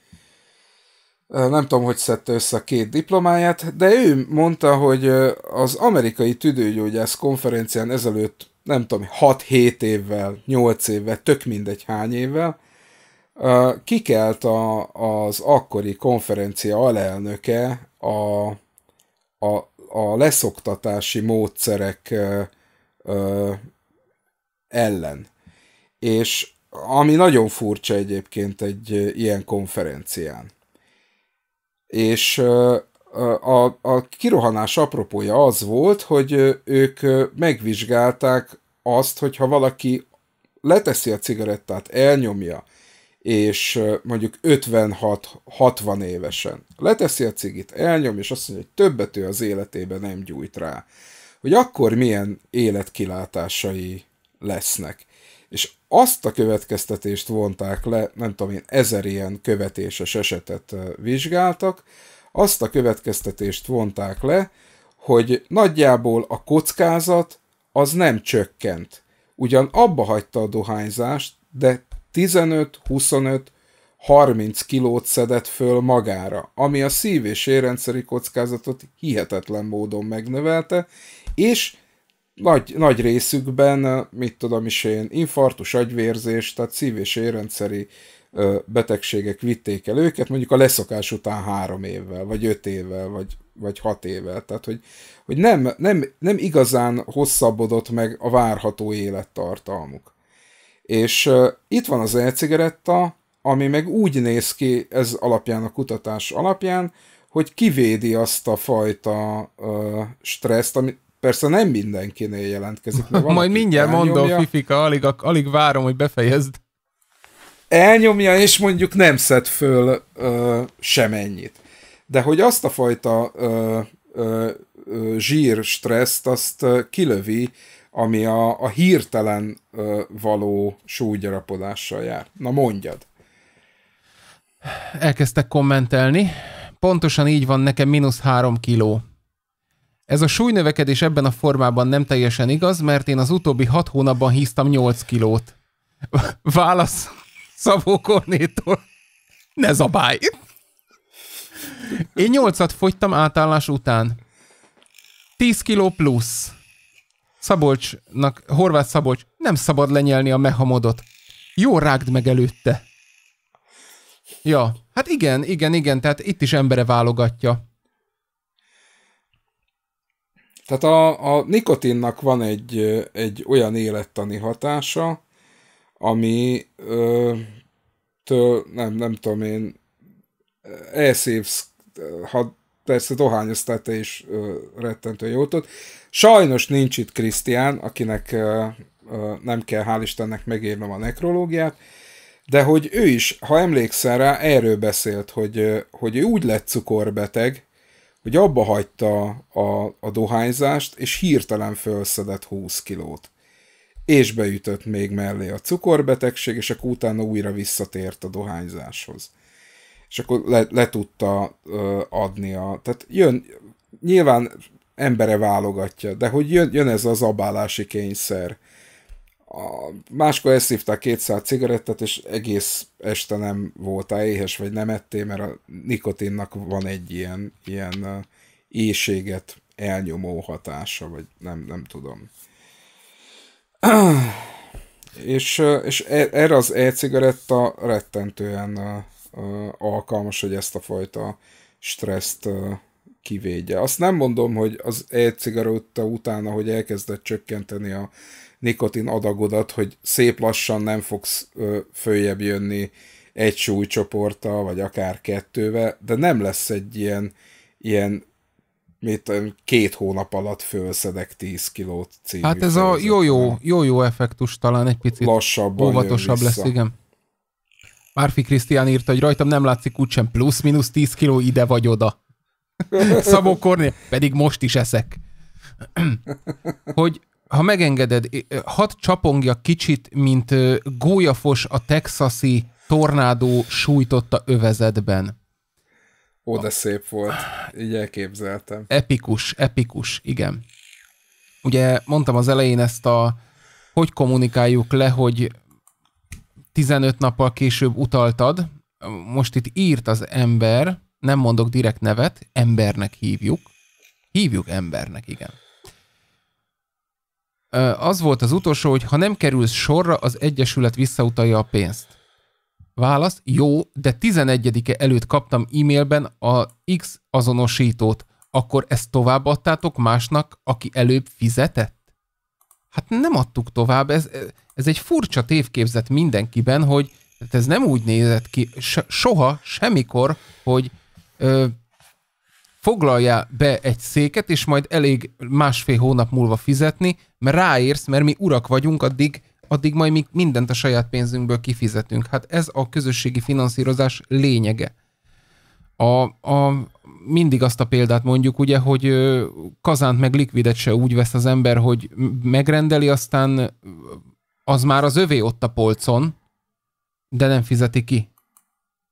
Nem tudom, hogy szedte össze a két diplomáját, de ő mondta, hogy az amerikai tüdőgyógyász konferencián ezelőtt, nem tudom, 6-7 évvel, 8 évvel, tök mindegy hány évvel, kikelt a, az akkori konferencia alelnöke a, a, a leszoktatási módszerek ellen. És ami nagyon furcsa egyébként egy ilyen konferencián. És a, a kirohanás apropója az volt, hogy ők megvizsgálták azt, hogyha valaki leteszi a cigarettát, elnyomja, és mondjuk 56-60 évesen leteszi a cigit, elnyom, és azt mondja, hogy többet ő az életében nem gyújt rá, hogy akkor milyen életkilátásai lesznek. És azt a következtetést vonták le, nem tudom én, ezer ilyen követéses esetet vizsgáltak, azt a következtetést vonták le, hogy nagyjából a kockázat az nem csökkent. Ugyan abba hagyta a dohányzást, de 15, 25, 30 kilót szedett föl magára, ami a szív- és érrendszeri kockázatot hihetetlen módon megnövelte, és nagy, nagy részükben, mit tudom is én, infartus, agyvérzés, tehát szív- és érrendszeri betegségek vitték el őket, mondjuk a leszokás után három évvel, vagy öt évvel, vagy, vagy hat évvel. Tehát, hogy, hogy nem, nem, nem igazán hosszabbodott meg a várható élettartalmuk. És uh, itt van az e-cigaretta, ami meg úgy néz ki ez alapján, a kutatás alapján, hogy kivédi azt a fajta uh, stresszt, ami persze nem mindenkinél jelentkezik. *laughs* Majd mindjárt elnyomja, mondom, Fifika, alig, alig várom, hogy befejezd. Elnyomja, és mondjuk nem szed föl uh, semennyit. De hogy azt a fajta uh, uh, zsír stresszt, azt kilövi ami a, a hirtelen ö, való súlygyarapodással jár. Na mondjad. Elkezdtek kommentelni. Pontosan így van, nekem mínusz három kiló. Ez a súlynövekedés ebben a formában nem teljesen igaz, mert én az utóbbi hat hónapban híztam 8 kilót. *laughs* Válasz Szabó Kornétól. Ne zabálj! Én nyolcat at fogytam átállás után. 10 kiló plusz. Szabolcsnak, Horváth Szabolcs, nem szabad lenyelni a mehamodot. Jó rágd meg előtte. Ja, hát igen, igen, igen, tehát itt is embere válogatja. Tehát a, a nikotinnak van egy, egy olyan élettani hatása, ami ö, től, nem, nem tudom én, elszívsz, ha persze dohányoztál te is ö, rettentő jót ott. Sajnos nincs itt Krisztián, akinek ö, ö, nem kell, hál' Istennek megírnom a nekrológiát, de hogy ő is, ha emlékszel rá, erről beszélt, hogy, hogy ő úgy lett cukorbeteg, hogy abba hagyta a, a dohányzást, és hirtelen felszedett 20 kilót. És beütött még mellé a cukorbetegség, és akkor utána újra visszatért a dohányzáshoz és akkor le, le tudta ö, adni a... Tehát jön, nyilván embere válogatja, de hogy jön, jön ez az abálási kényszer. A, máskor elszívtál 200 cigarettát, és egész este nem voltál éhes, vagy nem ettél, mert a nikotinnak van egy ilyen, ilyen éjséget elnyomó hatása, vagy nem, nem tudom. *clears throat* És, és e, erre az e-cigaretta rettentően alkalmas, hogy ezt a fajta stresszt kivédje. Azt nem mondom, hogy az e-cigaretta utána, hogy elkezdett csökkenteni a nikotin adagodat, hogy szép lassan nem fogsz följebb jönni egy súlycsoporttal, vagy akár kettővel, de nem lesz egy ilyen, ilyen mit két hónap alatt fölszedek 10 kilót című. Hát ez a jó-jó, jó-jó effektus talán egy picit lassabban óvatosabb lesz, igen. Márfi Krisztián írta, hogy rajtam nem látszik úgysem plusz-minusz 10 kiló ide vagy oda. *laughs* Szabó Kornél, pedig most is eszek. *clears throat* hogy ha megengeded, hat csapongja kicsit, mint gólyafos a texasi tornádó sújtotta övezetben. Ó, de szép volt. Így elképzeltem. Epikus, epikus, igen. Ugye mondtam az elején ezt a hogy kommunikáljuk le, hogy 15 nappal később utaltad, most itt írt az ember, nem mondok direkt nevet, embernek hívjuk. Hívjuk embernek, igen. Az volt az utolsó, hogy ha nem kerülsz sorra, az Egyesület visszautalja a pénzt. Válasz, jó, de 11-e előtt kaptam e-mailben a X azonosítót. Akkor ezt továbbadtátok másnak, aki előbb fizetett? Hát nem adtuk tovább, ez, ez egy furcsa tévképzet mindenkiben, hogy ez nem úgy nézett ki soha, semmikor, hogy ö, foglalja be egy széket, és majd elég másfél hónap múlva fizetni, mert ráérsz, mert mi urak vagyunk, addig, addig majd mi mindent a saját pénzünkből kifizetünk. Hát ez a közösségi finanszírozás lényege. A, a, mindig azt a példát mondjuk, ugye, hogy kazánt meg likvidet se úgy vesz az ember, hogy megrendeli, aztán az már az övé ott a polcon, de nem fizeti ki.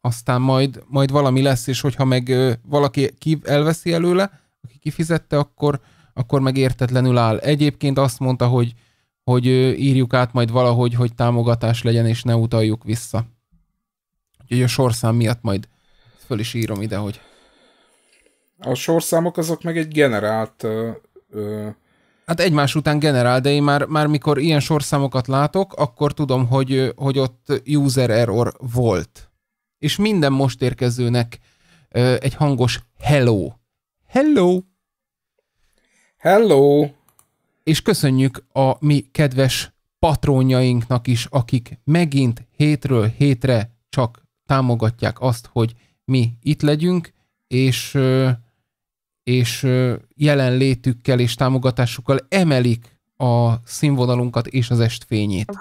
Aztán majd, majd valami lesz, és hogyha meg ö, valaki ki elveszi előle, aki kifizette, akkor, akkor meg értetlenül áll. Egyébként azt mondta, hogy, hogy ö, írjuk át majd valahogy, hogy támogatás legyen, és ne utaljuk vissza. Úgyhogy a sorszám miatt majd föl is írom ide, hogy... A sorszámok azok meg egy generált ö, ö, Hát egymás után generál, de én már, már mikor ilyen sorszámokat látok, akkor tudom, hogy, hogy ott user error volt. És minden most érkezőnek egy hangos hello. Hello! Hello! És köszönjük a mi kedves patrónjainknak is, akik megint hétről hétre csak támogatják azt, hogy mi itt legyünk, és és jelenlétükkel és támogatásukkal emelik a színvonalunkat és az estfényét.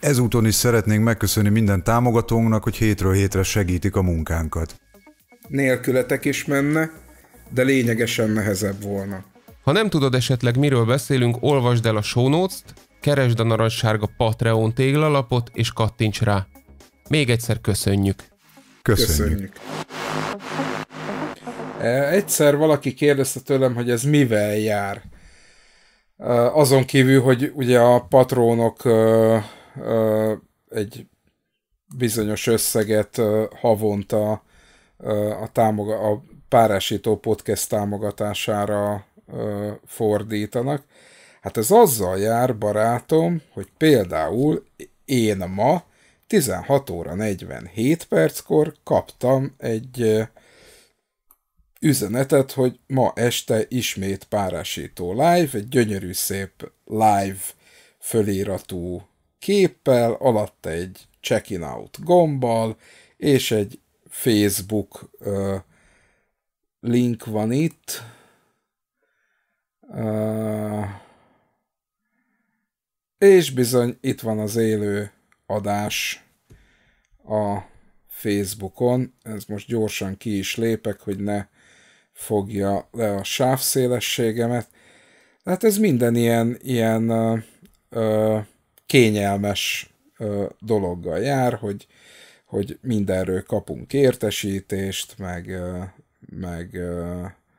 Ezúton is szeretnénk megköszönni minden támogatónknak, hogy hétről hétre segítik a munkánkat. Nélkületek is menne, de lényegesen nehezebb volna. Ha nem tudod esetleg miről beszélünk, olvasd el a show notes-t, keresd a narancssárga Patreon téglalapot és kattints rá. Még egyszer köszönjük. Köszönjük. köszönjük. E, egyszer valaki kérdezte tőlem, hogy ez mivel jár. E, azon kívül, hogy ugye a patrónok e, egy bizonyos összeget havonta a, támoga- a párásító podcast támogatására fordítanak. Hát ez azzal jár, barátom, hogy például én ma 16 óra 47 perckor kaptam egy üzenetet, hogy ma este ismét párásító live, egy gyönyörű szép live föliratú képpel, alatta egy check-in-out gombbal, és egy Facebook uh, link van itt. Uh, és bizony itt van az élő adás a Facebookon. Ez most gyorsan ki is lépek, hogy ne fogja le a sávszélességemet. Hát ez minden ilyen, ilyen uh, kényelmes uh, dologgal jár, hogy, hogy mindenről kapunk értesítést, meg uh, meg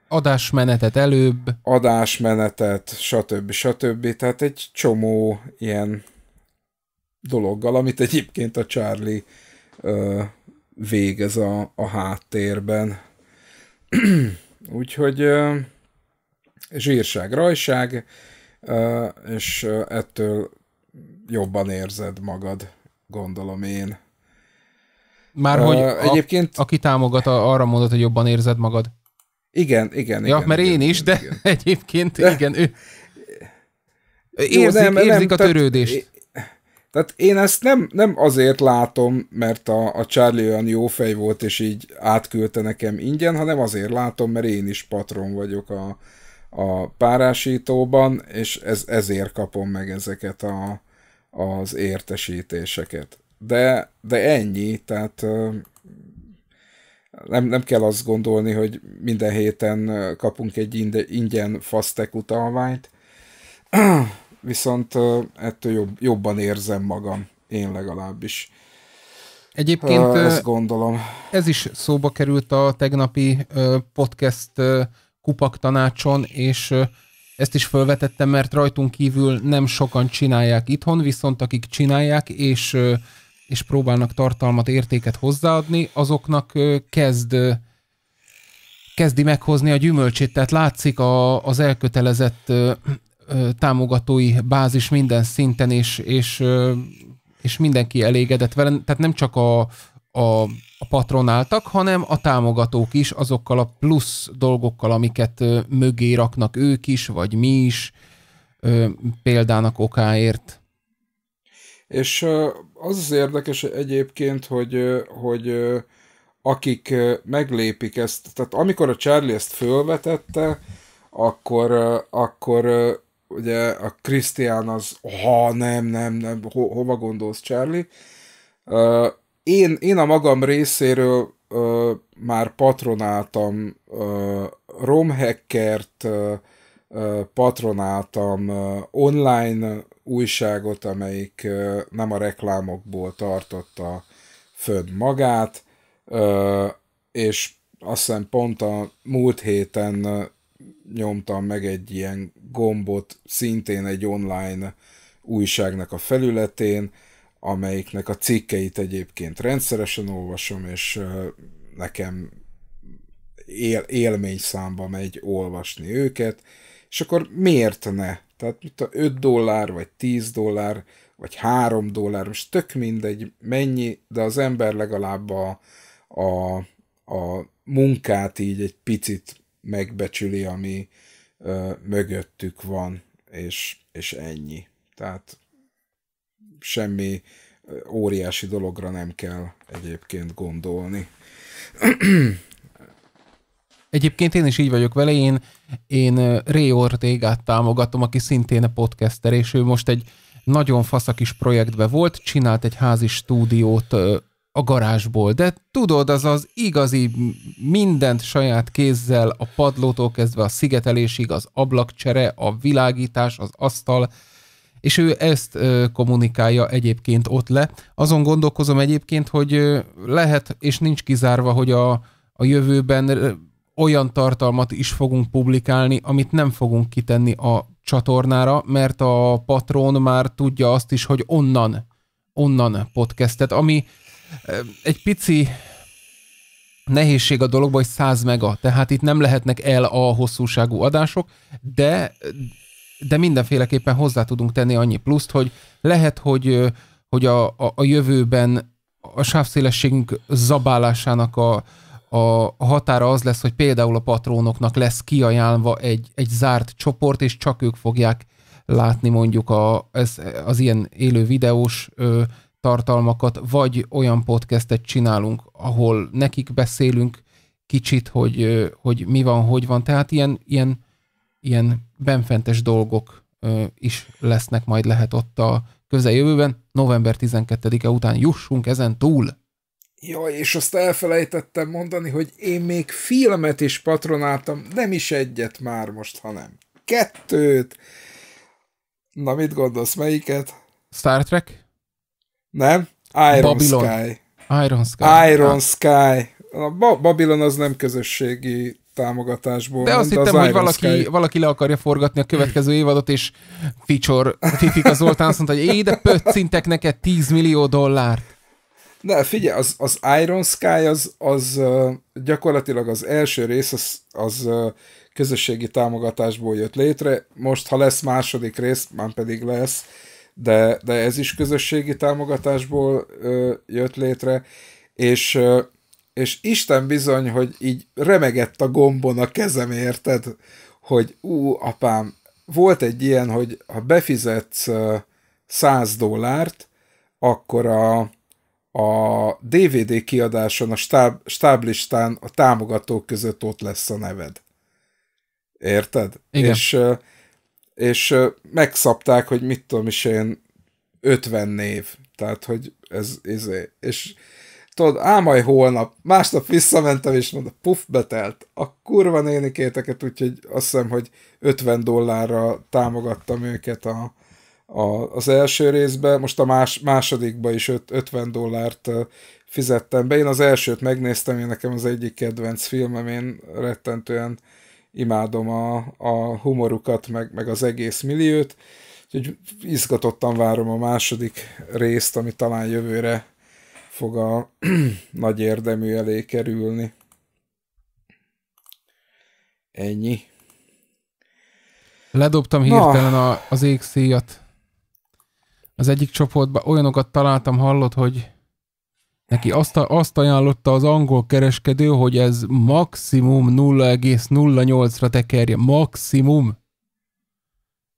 adásmenetet előbb. Adásmenetet, stb. stb. Tehát egy csomó ilyen dologgal, amit egyébként a Charlie ö, végez a, a háttérben. *clears throat* Úgyhogy ö, zsírság, rajság, ö, és ettől jobban érzed magad, gondolom én. Már hogy uh, egyébként... a, aki támogat, arra mondod, hogy jobban érzed magad. Igen, igen. Ja, igen, mert igen, én is, igen, de igen. *laughs* egyébként de... igen, ő... Érzik, Jó, nem, érzik nem, a törődést. Tehát, tehát én ezt nem, nem azért látom, mert a, a Charlie olyan jó fej volt, és így átküldte nekem ingyen, hanem azért látom, mert én is patron vagyok a, a párásítóban, és ez, ezért kapom meg ezeket a, az értesítéseket de, de ennyi, tehát nem, nem kell azt gondolni, hogy minden héten kapunk egy ingyen fasztek utalványt, *clears throat* viszont ettől jobb, jobban érzem magam, én legalábbis. Egyébként ezt gondolom. Ez is szóba került a tegnapi podcast kupak tanácson, és ezt is felvetettem, mert rajtunk kívül nem sokan csinálják itthon, viszont akik csinálják, és és próbálnak tartalmat, értéket hozzáadni, azoknak kezd kezdi meghozni a gyümölcsét, tehát látszik a, az elkötelezett támogatói bázis minden szinten, és, és, és mindenki elégedett vele, tehát nem csak a, a, a patronáltak, hanem a támogatók is azokkal a plusz dolgokkal, amiket mögé raknak ők is, vagy mi is példának okáért. És az az érdekes egyébként, hogy, hogy akik meglépik ezt, tehát amikor a Charlie ezt fölvetette, akkor, akkor ugye a Krisztián az, ha nem, nem, nem, ho, hova gondolsz Charlie? Én, én a magam részéről már patronáltam romhackert, patronáltam online újságot, amelyik nem a reklámokból tartotta föld magát, és azt hiszem pont a múlt héten nyomtam meg egy ilyen gombot, szintén egy online újságnak a felületén, amelyiknek a cikkeit egyébként rendszeresen olvasom, és nekem él, élmény számba megy olvasni őket, és akkor miért ne tehát mit a 5 dollár, vagy 10 dollár, vagy 3 dollár, most tök mindegy mennyi, de az ember legalább a, a, a munkát így egy picit megbecsüli, ami ö, mögöttük van, és, és ennyi. Tehát semmi óriási dologra nem kell egyébként gondolni. *clears throat* Egyébként én is így vagyok vele, én, én Ray Ortegát támogatom, aki szintén a podcaster, és ő most egy nagyon faszakis projektbe volt, csinált egy házi stúdiót a garázsból, de tudod, az az igazi mindent saját kézzel, a padlótól kezdve a szigetelésig, az ablakcsere, a világítás, az asztal, és ő ezt ö, kommunikálja egyébként ott le. Azon gondolkozom egyébként, hogy ö, lehet, és nincs kizárva, hogy a, a jövőben olyan tartalmat is fogunk publikálni, amit nem fogunk kitenni a csatornára, mert a patron már tudja azt is, hogy onnan, onnan podcastet, ami egy pici nehézség a dologban, hogy 100 mega, tehát itt nem lehetnek el a hosszúságú adások, de, de mindenféleképpen hozzá tudunk tenni annyi pluszt, hogy lehet, hogy, hogy a, a, a jövőben a sávszélességünk zabálásának a, a határa az lesz, hogy például a patrónoknak lesz kiajánlva egy, egy zárt csoport, és csak ők fogják látni mondjuk a, ez, az ilyen élő videós ö, tartalmakat, vagy olyan podcastet csinálunk, ahol nekik beszélünk kicsit, hogy, ö, hogy mi van, hogy van. Tehát ilyen, ilyen, ilyen benfentes dolgok ö, is lesznek majd lehet ott a közeljövőben. November 12-e után jussunk ezen túl. Ja, és azt elfelejtettem mondani, hogy én még filmet is patronáltam, nem is egyet már most, hanem kettőt. Na, mit gondolsz, melyiket? Star Trek? Nem, Iron Babylon. Sky. Iron Sky. Iron ah. Sky. A ba- Babylon az nem közösségi támogatásból. De azt hittem, az hogy valaki, Sky. valaki le akarja forgatni a következő évadot, és feature, Fifika Zoltán azt mondta, hogy éj, de pöccintek neked 10 millió dollárt. Na, figyelj, az, az Iron Sky az, az gyakorlatilag az első rész az, az közösségi támogatásból jött létre. Most, ha lesz második rész, már pedig lesz, de, de ez is közösségi támogatásból jött létre, és és Isten bizony, hogy így remegett a gombon a kezem, érted? Hogy ú, apám, volt egy ilyen, hogy ha befizetsz 100 dollárt, akkor a, a DVD kiadáson, a stáb, stáblistán a támogatók között ott lesz a neved. Érted? Igen. És, és megszabták, hogy mit tudom is én, 50 név. Tehát, hogy ez, ez izé, és tudod, ámaj holnap, másnap visszamentem, és mondta, puff, betelt. A kurva nénikéteket, úgyhogy azt hiszem, hogy 50 dollárra támogattam őket a, a, az első részbe, most a más, másodikba is öt, 50 dollárt fizettem be. Én az elsőt megnéztem, én nekem az egyik kedvenc filmem, én rettentően imádom a, a humorukat, meg, meg az egész milliót, úgyhogy izgatottan várom a második részt, ami talán jövőre fog a *clears throat* nagy érdemű elé kerülni. Ennyi. Ledobtam hirtelen Na. a, az égszíjat az egyik csoportban olyanokat találtam, hallott, hogy neki azt, azt ajánlotta az angol kereskedő, hogy ez maximum 0,08-ra tekerje. Maximum!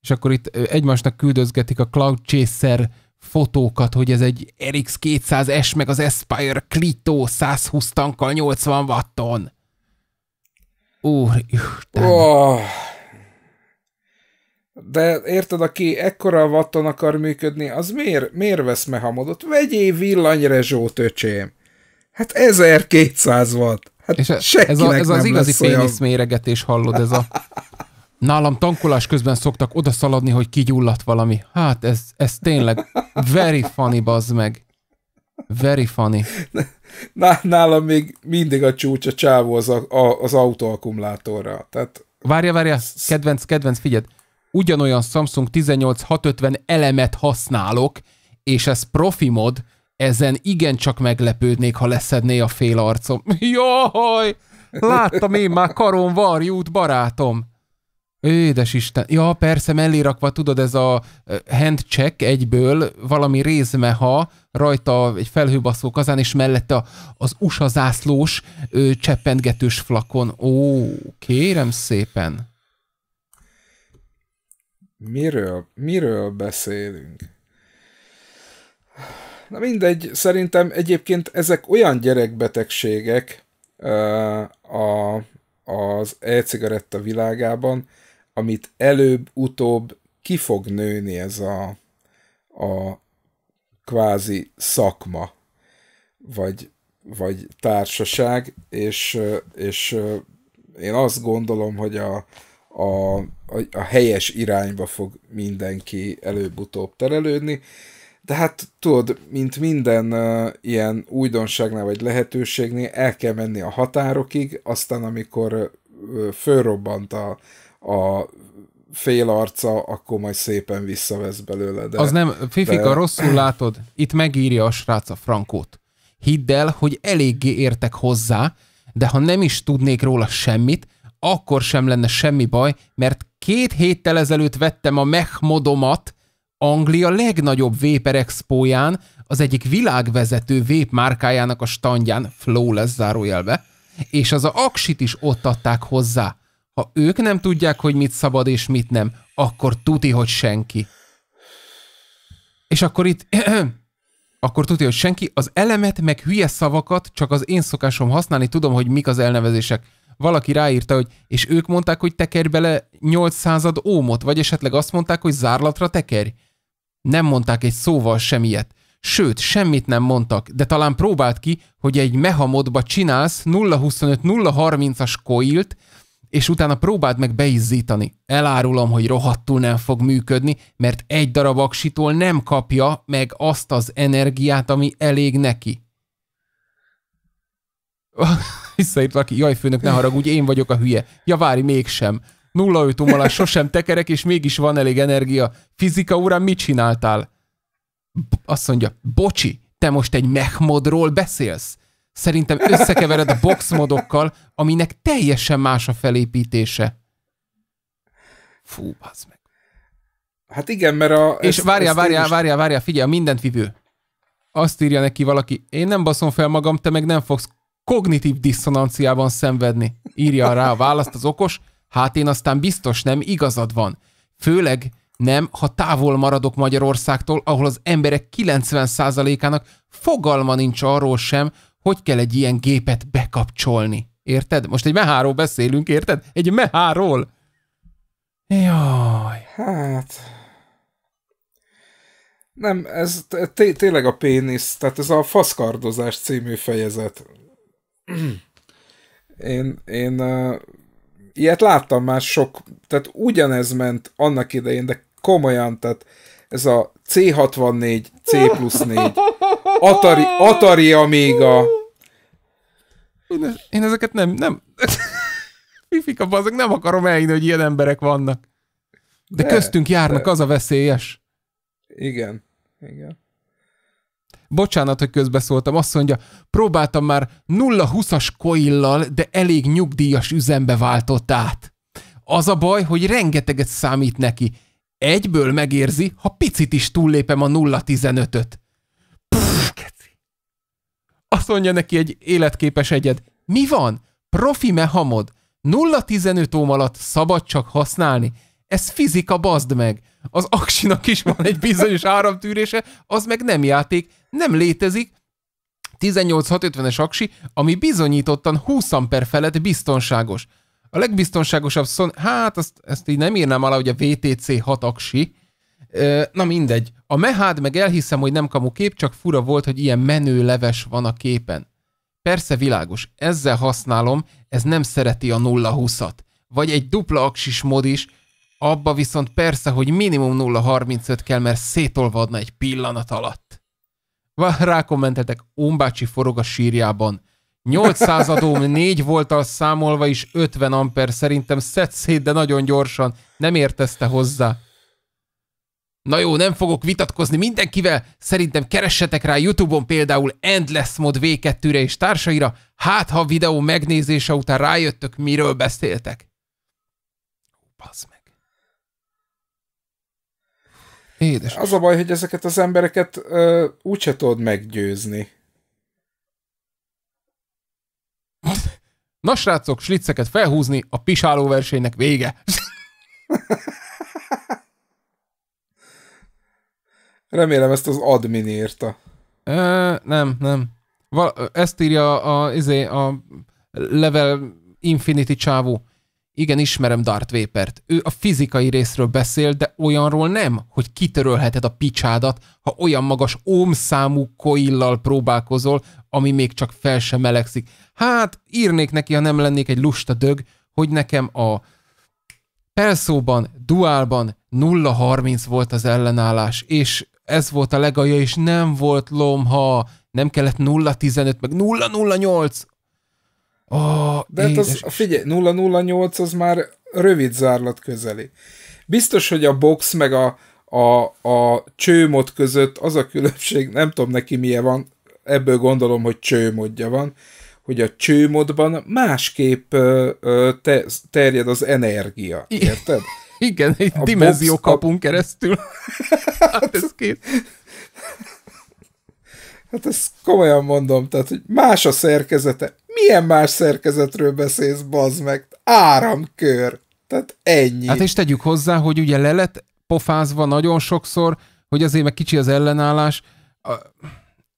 És akkor itt egymásnak küldözgetik a Cloud Chaser fotókat, hogy ez egy RX200S, meg az Aspire Clito 120 tankkal 80 watton. Úr, Isten. Oh. De érted, aki ekkora vatton akar működni, az miért, miért vesz mehamodot? Vegyél villanyrezsót, öcsém! Hát 1200 watt! Hát és ez, a, ez az igazi péniszméregetés, hallod, ez a... Nálam tankolás közben szoktak oda szaladni, hogy kigyulladt valami. Hát ez, ez tényleg very funny, bazd meg. Very funny. Na, nálam még mindig a csúcs a csávó az, a, a, az autóakkumulátorra. Tehát... Várja, várja, kedvenc, kedvenc, figyeld ugyanolyan Samsung 18650 elemet használok, és ez profi mod, ezen igencsak meglepődnék, ha leszedné a fél arcom. *laughs* Jaj! Láttam én már karon varjút, barátom! Édes Isten. Ja, persze, mellé rakva, tudod, ez a handcheck egyből, valami rézmeha, rajta egy felhőbaszó kazán, és mellette az USA zászlós ö, cseppentgetős flakon. Ó, kérem szépen. Miről? Miről beszélünk? Na mindegy, szerintem egyébként ezek olyan gyerekbetegségek a, az e-cigaretta világában, amit előbb-utóbb ki fog nőni ez a, a kvázi szakma, vagy, vagy társaság, és, és én azt gondolom, hogy a, a a, a helyes irányba fog mindenki előbb-utóbb terelődni. De hát tudod, mint minden uh, ilyen újdonságnál vagy lehetőségnél el kell menni a határokig, aztán amikor uh, fölrobbant a, a fél arca, akkor majd szépen visszavesz belőle. De, az nem, Fifika, de... rosszul *clears throat* látod, itt megírja a srác a frankót. Hidd el, hogy eléggé értek hozzá, de ha nem is tudnék róla semmit, akkor sem lenne semmi baj, mert Két héttel ezelőtt vettem a mechmodomat Anglia legnagyobb vép az egyik világvezető vép márkájának a standján, lesz zárójelbe, és az a aksit is ott adták hozzá. Ha ők nem tudják, hogy mit szabad és mit nem, akkor tuti, hogy senki. És akkor itt, *clears throat* akkor tudja, hogy senki az elemet meg hülye szavakat csak az én szokásom használni, tudom, hogy mik az elnevezések valaki ráírta, hogy és ők mondták, hogy tekerj bele 800 ómot, vagy esetleg azt mondták, hogy zárlatra tekerj. Nem mondták egy szóval sem ilyet. Sőt, semmit nem mondtak, de talán próbált ki, hogy egy mehamodba csinálsz 025-030-as koilt, és utána próbáld meg beizzítani. Elárulom, hogy rohadtul nem fog működni, mert egy darab aksitól nem kapja meg azt az energiát, ami elég neki. *laughs* Visszaírt valaki, jaj főnök, ne haragudj, én vagyok a hülye. Ja várj, mégsem. Nulla ötumolás, sosem tekerek, és mégis van elég energia. Fizika órán mit csináltál? B- azt mondja, bocsi, te most egy mechmodról beszélsz? Szerintem összekevered a boxmodokkal, aminek teljesen más a felépítése. Fú, az meg. Hát igen, mert a... És várjál, várjál, várjál, várjál, várjál, figyelj, mindent vivő. Azt írja neki valaki, én nem baszom fel magam, te meg nem fogsz kognitív diszonanciában szenvedni. Írja rá a választ az okos, hát én aztán biztos nem, igazad van. Főleg nem, ha távol maradok Magyarországtól, ahol az emberek 90%-ának fogalma nincs arról sem, hogy kell egy ilyen gépet bekapcsolni. Érted? Most egy meháról beszélünk, érted? Egy meháról! Jaj. Hát... Nem, ez tényleg a pénisz, tehát ez a faszkardozás című fejezet én, én uh, ilyet láttam már sok, tehát ugyanez ment annak idején, de komolyan, tehát ez a C64, C plusz 4, Atari, Atari Amiga. Én, én ezeket nem, nem, *laughs* Fifika bazzak, nem akarom elhinni, hogy ilyen emberek vannak. De, de köztünk járnak, de... az a veszélyes. Igen, igen. Bocsánat, hogy közbeszóltam, azt mondja, próbáltam már 0-20-as koillal, de elég nyugdíjas üzembe váltott át. Az a baj, hogy rengeteget számít neki. Egyből megérzi, ha picit is túllépem a 0-15-öt. Azt mondja neki egy életképes egyed. Mi van? Profi mehamod. 0-15 óm alatt szabad csak használni. Ez fizika, bazd meg. Az aksinak is van egy bizonyos áramtűrése, az meg nem játék, nem létezik 18650-es aksi, ami bizonyítottan 20 amper felett biztonságos. A legbiztonságosabb szon, hát azt, ezt így nem írnám alá, hogy a VTC 6 aksi, na mindegy. A mehád meg elhiszem, hogy nem kamu kép, csak fura volt, hogy ilyen menő leves van a képen. Persze világos, ezzel használom, ez nem szereti a 0-20-at. Vagy egy dupla aksis mod is, abba viszont persze, hogy minimum 0-35 kell, mert szétolvadna egy pillanat alatt rákommenteltek, Umbácsi forog a sírjában. 800 adóm 4 voltal számolva is 50 amper szerintem szed szét, de nagyon gyorsan. Nem értezte hozzá. Na jó, nem fogok vitatkozni mindenkivel, szerintem keressetek rá Youtube-on például Endless Mod V2-re és társaira, hát ha a videó megnézése után rájöttök, miről beszéltek. Ó, meg. Édes. Az a baj, hogy ezeket az embereket uh, úgyse tudod meggyőzni. Na srácok, sliceket felhúzni, a pisáló versenynek vége. Remélem ezt az admin írta. Ö, nem, nem. Val- ezt írja a, a, izé, a level infinity csávó. Igen, ismerem Darth Vapert. Ő a fizikai részről beszél, de olyanról nem, hogy kitörölheted a picsádat, ha olyan magas ómszámú koillal próbálkozol, ami még csak fel sem melegszik. Hát, írnék neki, ha nem lennék egy lusta dög, hogy nekem a Pelszóban, duálban 0-30 volt az ellenállás, és ez volt a legalja, és nem volt lomha, nem kellett 0-15, meg 0-0-8, Oh, De hát az, figyelj, 008 az már rövid zárlat közeli. Biztos, hogy a box meg a, a, a csőmod között az a különbség, nem tudom neki milyen van, ebből gondolom, hogy csőmodja van, hogy a csőmodban másképp te, terjed az energia, érted? *laughs* Igen, egy a dimenzió box, kapunk a... keresztül. *laughs* hát ez két. Hát ezt komolyan mondom, tehát, hogy más a szerkezete, milyen más szerkezetről beszélsz, bazd meg? Áramkör. Tehát ennyi. Hát és tegyük hozzá, hogy ugye le lett pofázva nagyon sokszor, hogy azért meg kicsi az ellenállás.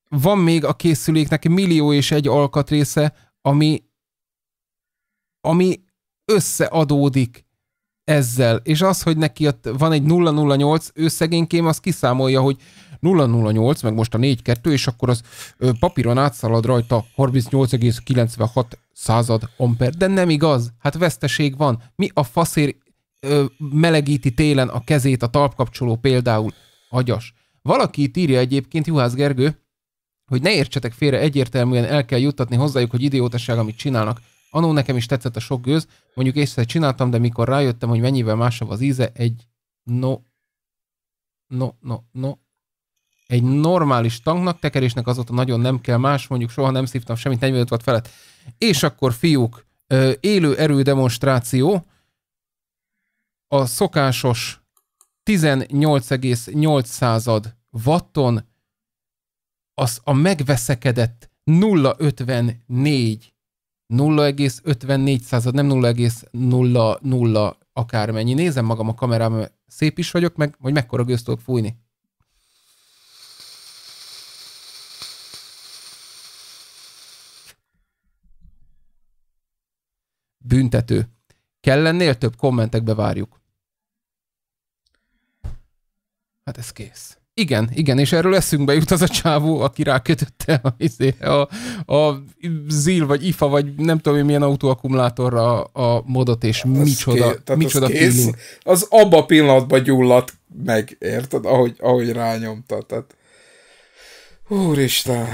Van még a készüléknek millió és egy alkatrésze, ami, ami összeadódik ezzel. És az, hogy neki ott van egy 008, ő az kiszámolja, hogy 008, meg most a 4,2, és akkor az papíron átszalad rajta 38,96 század amper. De nem igaz, hát veszteség van. Mi a faszér ö, melegíti télen a kezét a talpkapcsoló például? Agyas. Valaki itt írja egyébként, Juhász Gergő, hogy ne értsetek félre, egyértelműen el kell juttatni hozzájuk, hogy idiótaság, amit csinálnak. Anó nekem is tetszett a sok gőz, mondjuk észre csináltam, de mikor rájöttem, hogy mennyivel másabb az íze, egy no, no, no, no, egy normális tanknak, tekerésnek azóta nagyon nem kell más, mondjuk soha nem szívtam semmit 45 watt felett. És akkor fiúk, élő demonstráció a szokásos 18,8 watton az a megveszekedett 0,54 0,54 század, nem 0,00 akármennyi. Nézem magam a kamerám, szép is vagyok, meg hogy mekkora gőzt tudok fújni. büntető. Kell lennél több kommentekbe várjuk. Hát ez kész. Igen, igen, és erről eszünkbe jut az a csávó, aki rákötötte a, izé, a, a ZIL, vagy IFA, vagy nem tudom milyen autóakkumulátorra a modot, és az micsoda, ké, micsoda az, kész, feeling. az abba pillanatban gyulladt meg, érted? Ahogy, ahogy rányomta, tehát Úristen!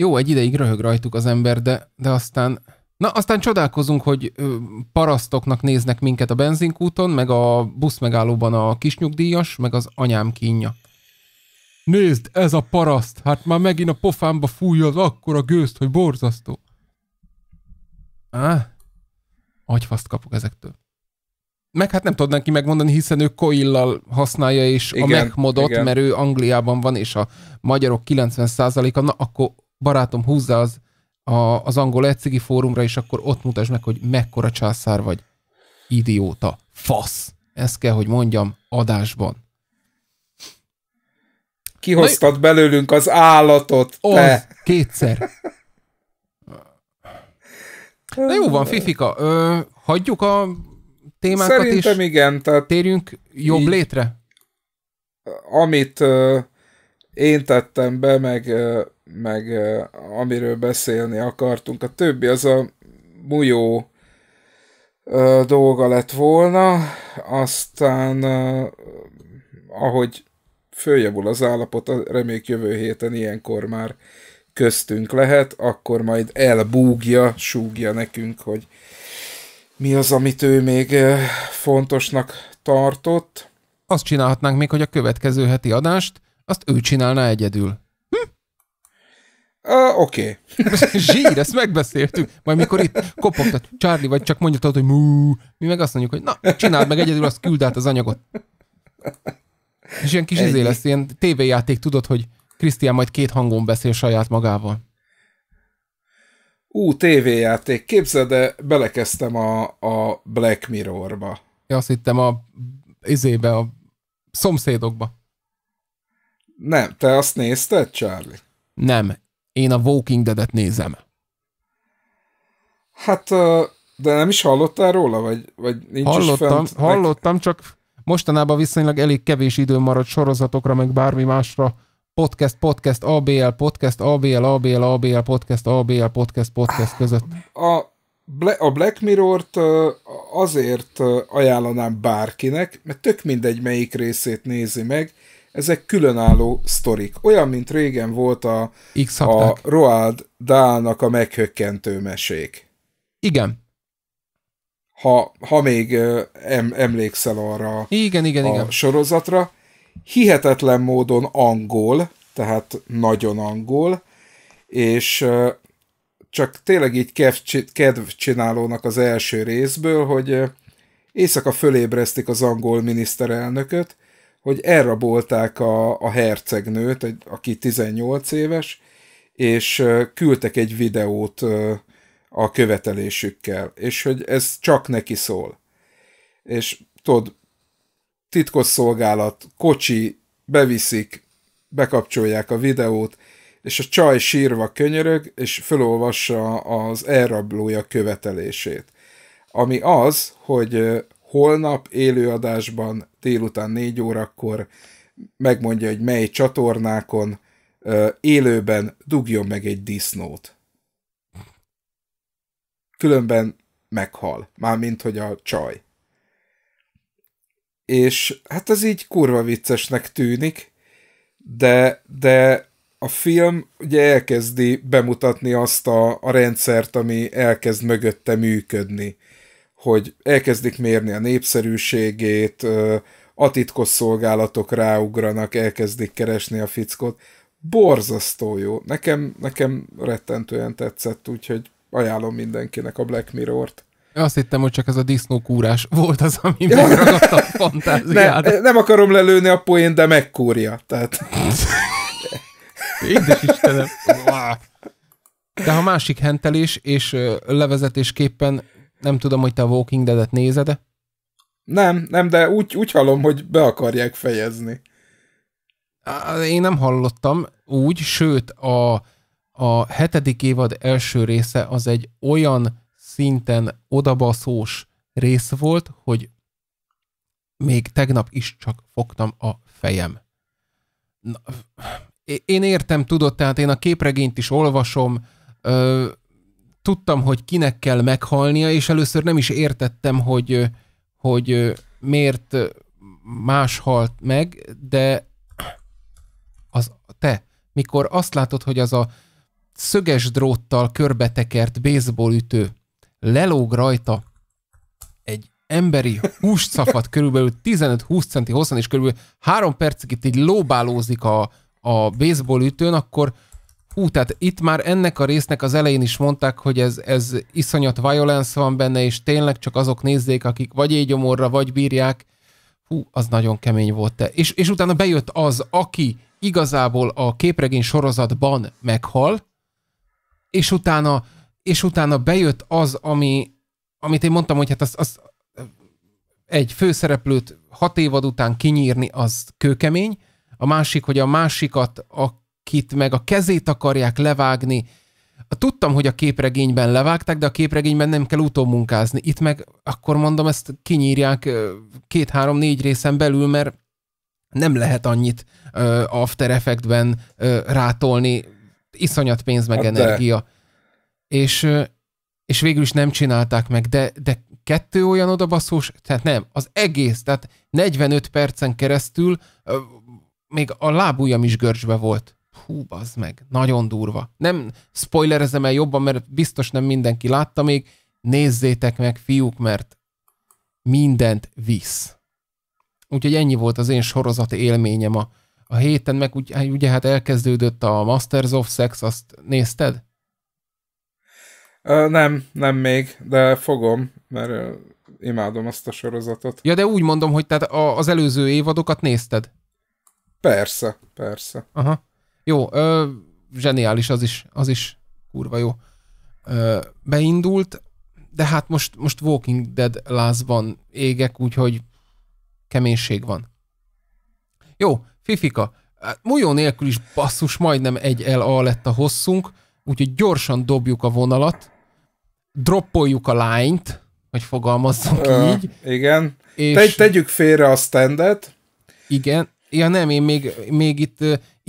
jó, egy ideig röhög rajtuk az ember, de, de aztán... Na, aztán csodálkozunk, hogy parasztoknak néznek minket a benzinkúton, meg a buszmegállóban a kisnyugdíjas, meg az anyám kínja. Nézd, ez a paraszt! Hát már megint a pofámba fújja az akkora gőzt, hogy borzasztó. Á, agyfaszt kapok ezektől. Meg hát nem tudod neki megmondani, hiszen ő koillal használja és igen, a megmodot, mert ő Angliában van, és a magyarok 90%-a, na akkor barátom, húzza az, a, az angol egyszigi fórumra, és akkor ott mutasd meg, hogy mekkora császár vagy. Idióta. Fasz. Ezt kell, hogy mondjam adásban. Kihoztad Na, belőlünk az állatot. Az, te. kétszer. Na jó van, Fifika, ö, hagyjuk a témákat Szerintem és igen, tehát térjünk jobb így, létre? Amit ö, én tettem be, meg ö, meg amiről beszélni akartunk. A többi az a bujó dolga lett volna, aztán ahogy följavul az állapot, reméljük jövő héten ilyenkor már köztünk lehet, akkor majd elbúgja, súgja nekünk, hogy mi az, amit ő még fontosnak tartott. Azt csinálhatnánk még, hogy a következő heti adást azt ő csinálna egyedül. Uh, Oké. Okay. *laughs* Zsír, ezt megbeszéltük. Majd mikor itt kopogtat Charlie, vagy csak mondja hogy mú, mi meg azt mondjuk, hogy na, csináld meg egyedül, azt küld át az anyagot. És ilyen kis izé lesz, ilyen tévéjáték, tudod, hogy Krisztián majd két hangon beszél saját magával. Ú, tévéjáték. Képzeld, de belekezdtem a, a Black Mirror-ba. Ja, azt hittem a izébe, a szomszédokba. Nem, te azt nézted, Charlie? Nem. Én a Walking Dead-et nézem. Hát, de nem is hallottál róla, vagy, vagy nincs hallottam, is fent? Hallottam, meg... csak mostanában viszonylag elég kevés idő maradt sorozatokra, meg bármi másra. Podcast, podcast, ABL, podcast, ABL, ABL, ABL, podcast, ABL, podcast, podcast között. A, Black, a Black Mirror-t azért ajánlanám bárkinek, mert tök mindegy melyik részét nézi meg, ezek különálló sztorik. Olyan, mint régen volt a, x a Roald Dálnak a meghökkentő mesék. Igen. Ha, ha még em, emlékszel arra igen, igen, a igen. sorozatra. Hihetetlen módon angol, tehát nagyon angol, és csak tényleg így kedvcsinálónak az első részből, hogy éjszaka fölébresztik az angol miniszterelnököt, hogy elrabolták a, a hercegnőt, egy, aki 18 éves, és küldtek egy videót a követelésükkel, és hogy ez csak neki szól. És tudod, titkos szolgálat, kocsi, beviszik, bekapcsolják a videót, és a csaj sírva könyörög, és felolvassa az elrablója követelését. Ami az, hogy holnap élőadásban délután 4 órakor megmondja, hogy mely csatornákon élőben dugjon meg egy disznót. Különben meghal, mármint hogy a csaj. És hát ez így kurva viccesnek tűnik, de, de a film ugye elkezdi bemutatni azt a, a rendszert, ami elkezd mögötte működni hogy elkezdik mérni a népszerűségét, a titkos szolgálatok ráugranak, elkezdik keresni a fickot. Borzasztó jó. Nekem, nekem rettentően tetszett, úgyhogy ajánlom mindenkinek a Black Mirror-t. Azt hittem, hogy csak ez a disznókúrás *laughs* volt az, ami megragadta a *laughs* fantáziát. Nem, nem akarom lelőni a poén, de megkúrja. Tehát... Édes Istenem! De ha másik hentelés és levezetésképpen nem tudom, hogy te a Walking Dead-et nézed Nem, nem, de úgy, úgy hallom, hogy be akarják fejezni. Én nem hallottam úgy, sőt a, a hetedik évad első része az egy olyan szinten odabaszós rész volt, hogy még tegnap is csak fogtam a fejem. Na, én értem, tudod, tehát én a képregényt is olvasom, tudtam, hogy kinek kell meghalnia, és először nem is értettem, hogy, hogy miért más halt meg, de az te, mikor azt látod, hogy az a szöges dróttal körbetekert baseballütő lelóg rajta egy emberi húscafat körülbelül 15-20 centi hosszan, és körülbelül három percig itt így lóbálózik a, a baseballütőn, akkor Hú, tehát itt már ennek a résznek az elején is mondták, hogy ez, ez iszonyat violence van benne, és tényleg csak azok nézzék, akik vagy égyomorra, vagy bírják. Hú, az nagyon kemény volt te. És, és utána bejött az, aki igazából a képregény sorozatban meghal, és utána, és utána bejött az, ami, amit én mondtam, hogy hát az, az egy főszereplőt hat évad után kinyírni, az kőkemény, a másik, hogy a másikat, a, valakit, meg a kezét akarják levágni. Tudtam, hogy a képregényben levágták, de a képregényben nem kell utómunkázni. Itt meg akkor mondom, ezt kinyírják két-három-négy részen belül, mert nem lehet annyit uh, After Effect-ben uh, rátolni, iszonyat pénz meg hát energia. De. És, és végül is nem csinálták meg, de, de kettő olyan odabaszós, tehát nem, az egész, tehát 45 percen keresztül uh, még a lábujjam is görcsbe volt. Hú, bazd meg, nagyon durva. Nem spoilerezem el jobban, mert biztos nem mindenki látta még. Nézzétek meg, fiúk, mert mindent visz. Úgyhogy ennyi volt az én sorozati élményem a, a héten, meg Úgy, ugye hát elkezdődött a Masters of Sex, azt nézted? Ö, nem, nem még, de fogom, mert imádom azt a sorozatot. Ja, de úgy mondom, hogy tehát a, az előző évadokat nézted? Persze, persze. Aha. Jó, ö, zseniális, az is, az is kurva jó. Ö, beindult, de hát most, most Walking Dead lázban égek, úgyhogy keménység van. Jó, Fifika, Mújó nélkül is basszus, majdnem egy LA lett a hosszunk, úgyhogy gyorsan dobjuk a vonalat, droppoljuk a lányt, hogy fogalmazzunk Ö, így. Igen. És... Te, tegyük félre a standet. Igen. Ja nem, én még, még itt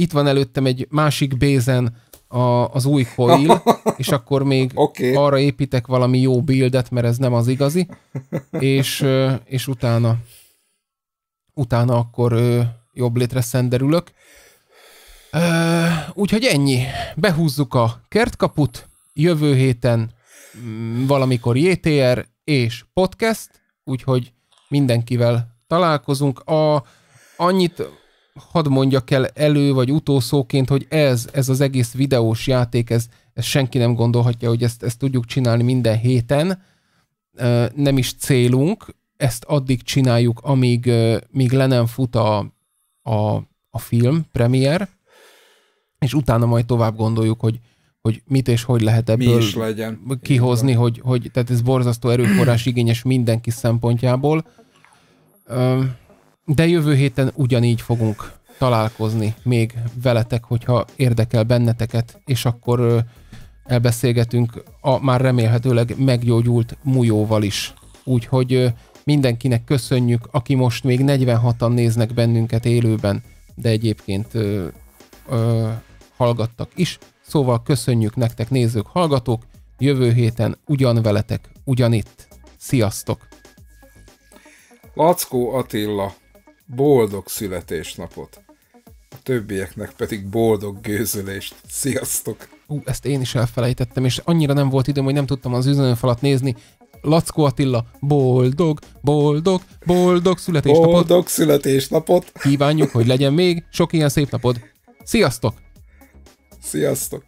itt van előttem egy másik bézen a, az új coil, *laughs* és akkor még okay. arra építek valami jó buildet, mert ez nem az igazi, és, és utána utána akkor jobb létre szenderülök. Úgyhogy ennyi. Behúzzuk a kertkaput, jövő héten mm, valamikor JTR és podcast, úgyhogy mindenkivel találkozunk. A, annyit hadd mondjak el elő vagy utószóként, hogy ez, ez az egész videós játék, ez, ez senki nem gondolhatja, hogy ezt, ezt tudjuk csinálni minden héten. Nem is célunk, ezt addig csináljuk, amíg még le nem fut a, a, a film, premier, és utána majd tovább gondoljuk, hogy, hogy mit és hogy lehet ebből Mi is legyen. kihozni, hogy, hogy tehát ez borzasztó erőforrás igényes mindenki szempontjából. De jövő héten ugyanígy fogunk találkozni még veletek, hogyha érdekel benneteket, és akkor elbeszélgetünk a már remélhetőleg meggyógyult Mujóval is. Úgyhogy mindenkinek köszönjük, aki most még 46-an néznek bennünket élőben, de egyébként ö, ö, hallgattak is. Szóval köszönjük nektek nézők, hallgatók, jövő héten ugyan veletek, ugyanitt. Sziasztok! Lackó Attila boldog születésnapot, a többieknek pedig boldog gőzölést. Sziasztok! Ú, uh, ezt én is elfelejtettem, és annyira nem volt időm, hogy nem tudtam az üzenőfalat nézni. Lackó Attila, boldog, boldog, boldog születésnapot! Boldog születésnapot! Kívánjuk, hogy legyen még sok ilyen szép napod! Sziasztok! Sziasztok!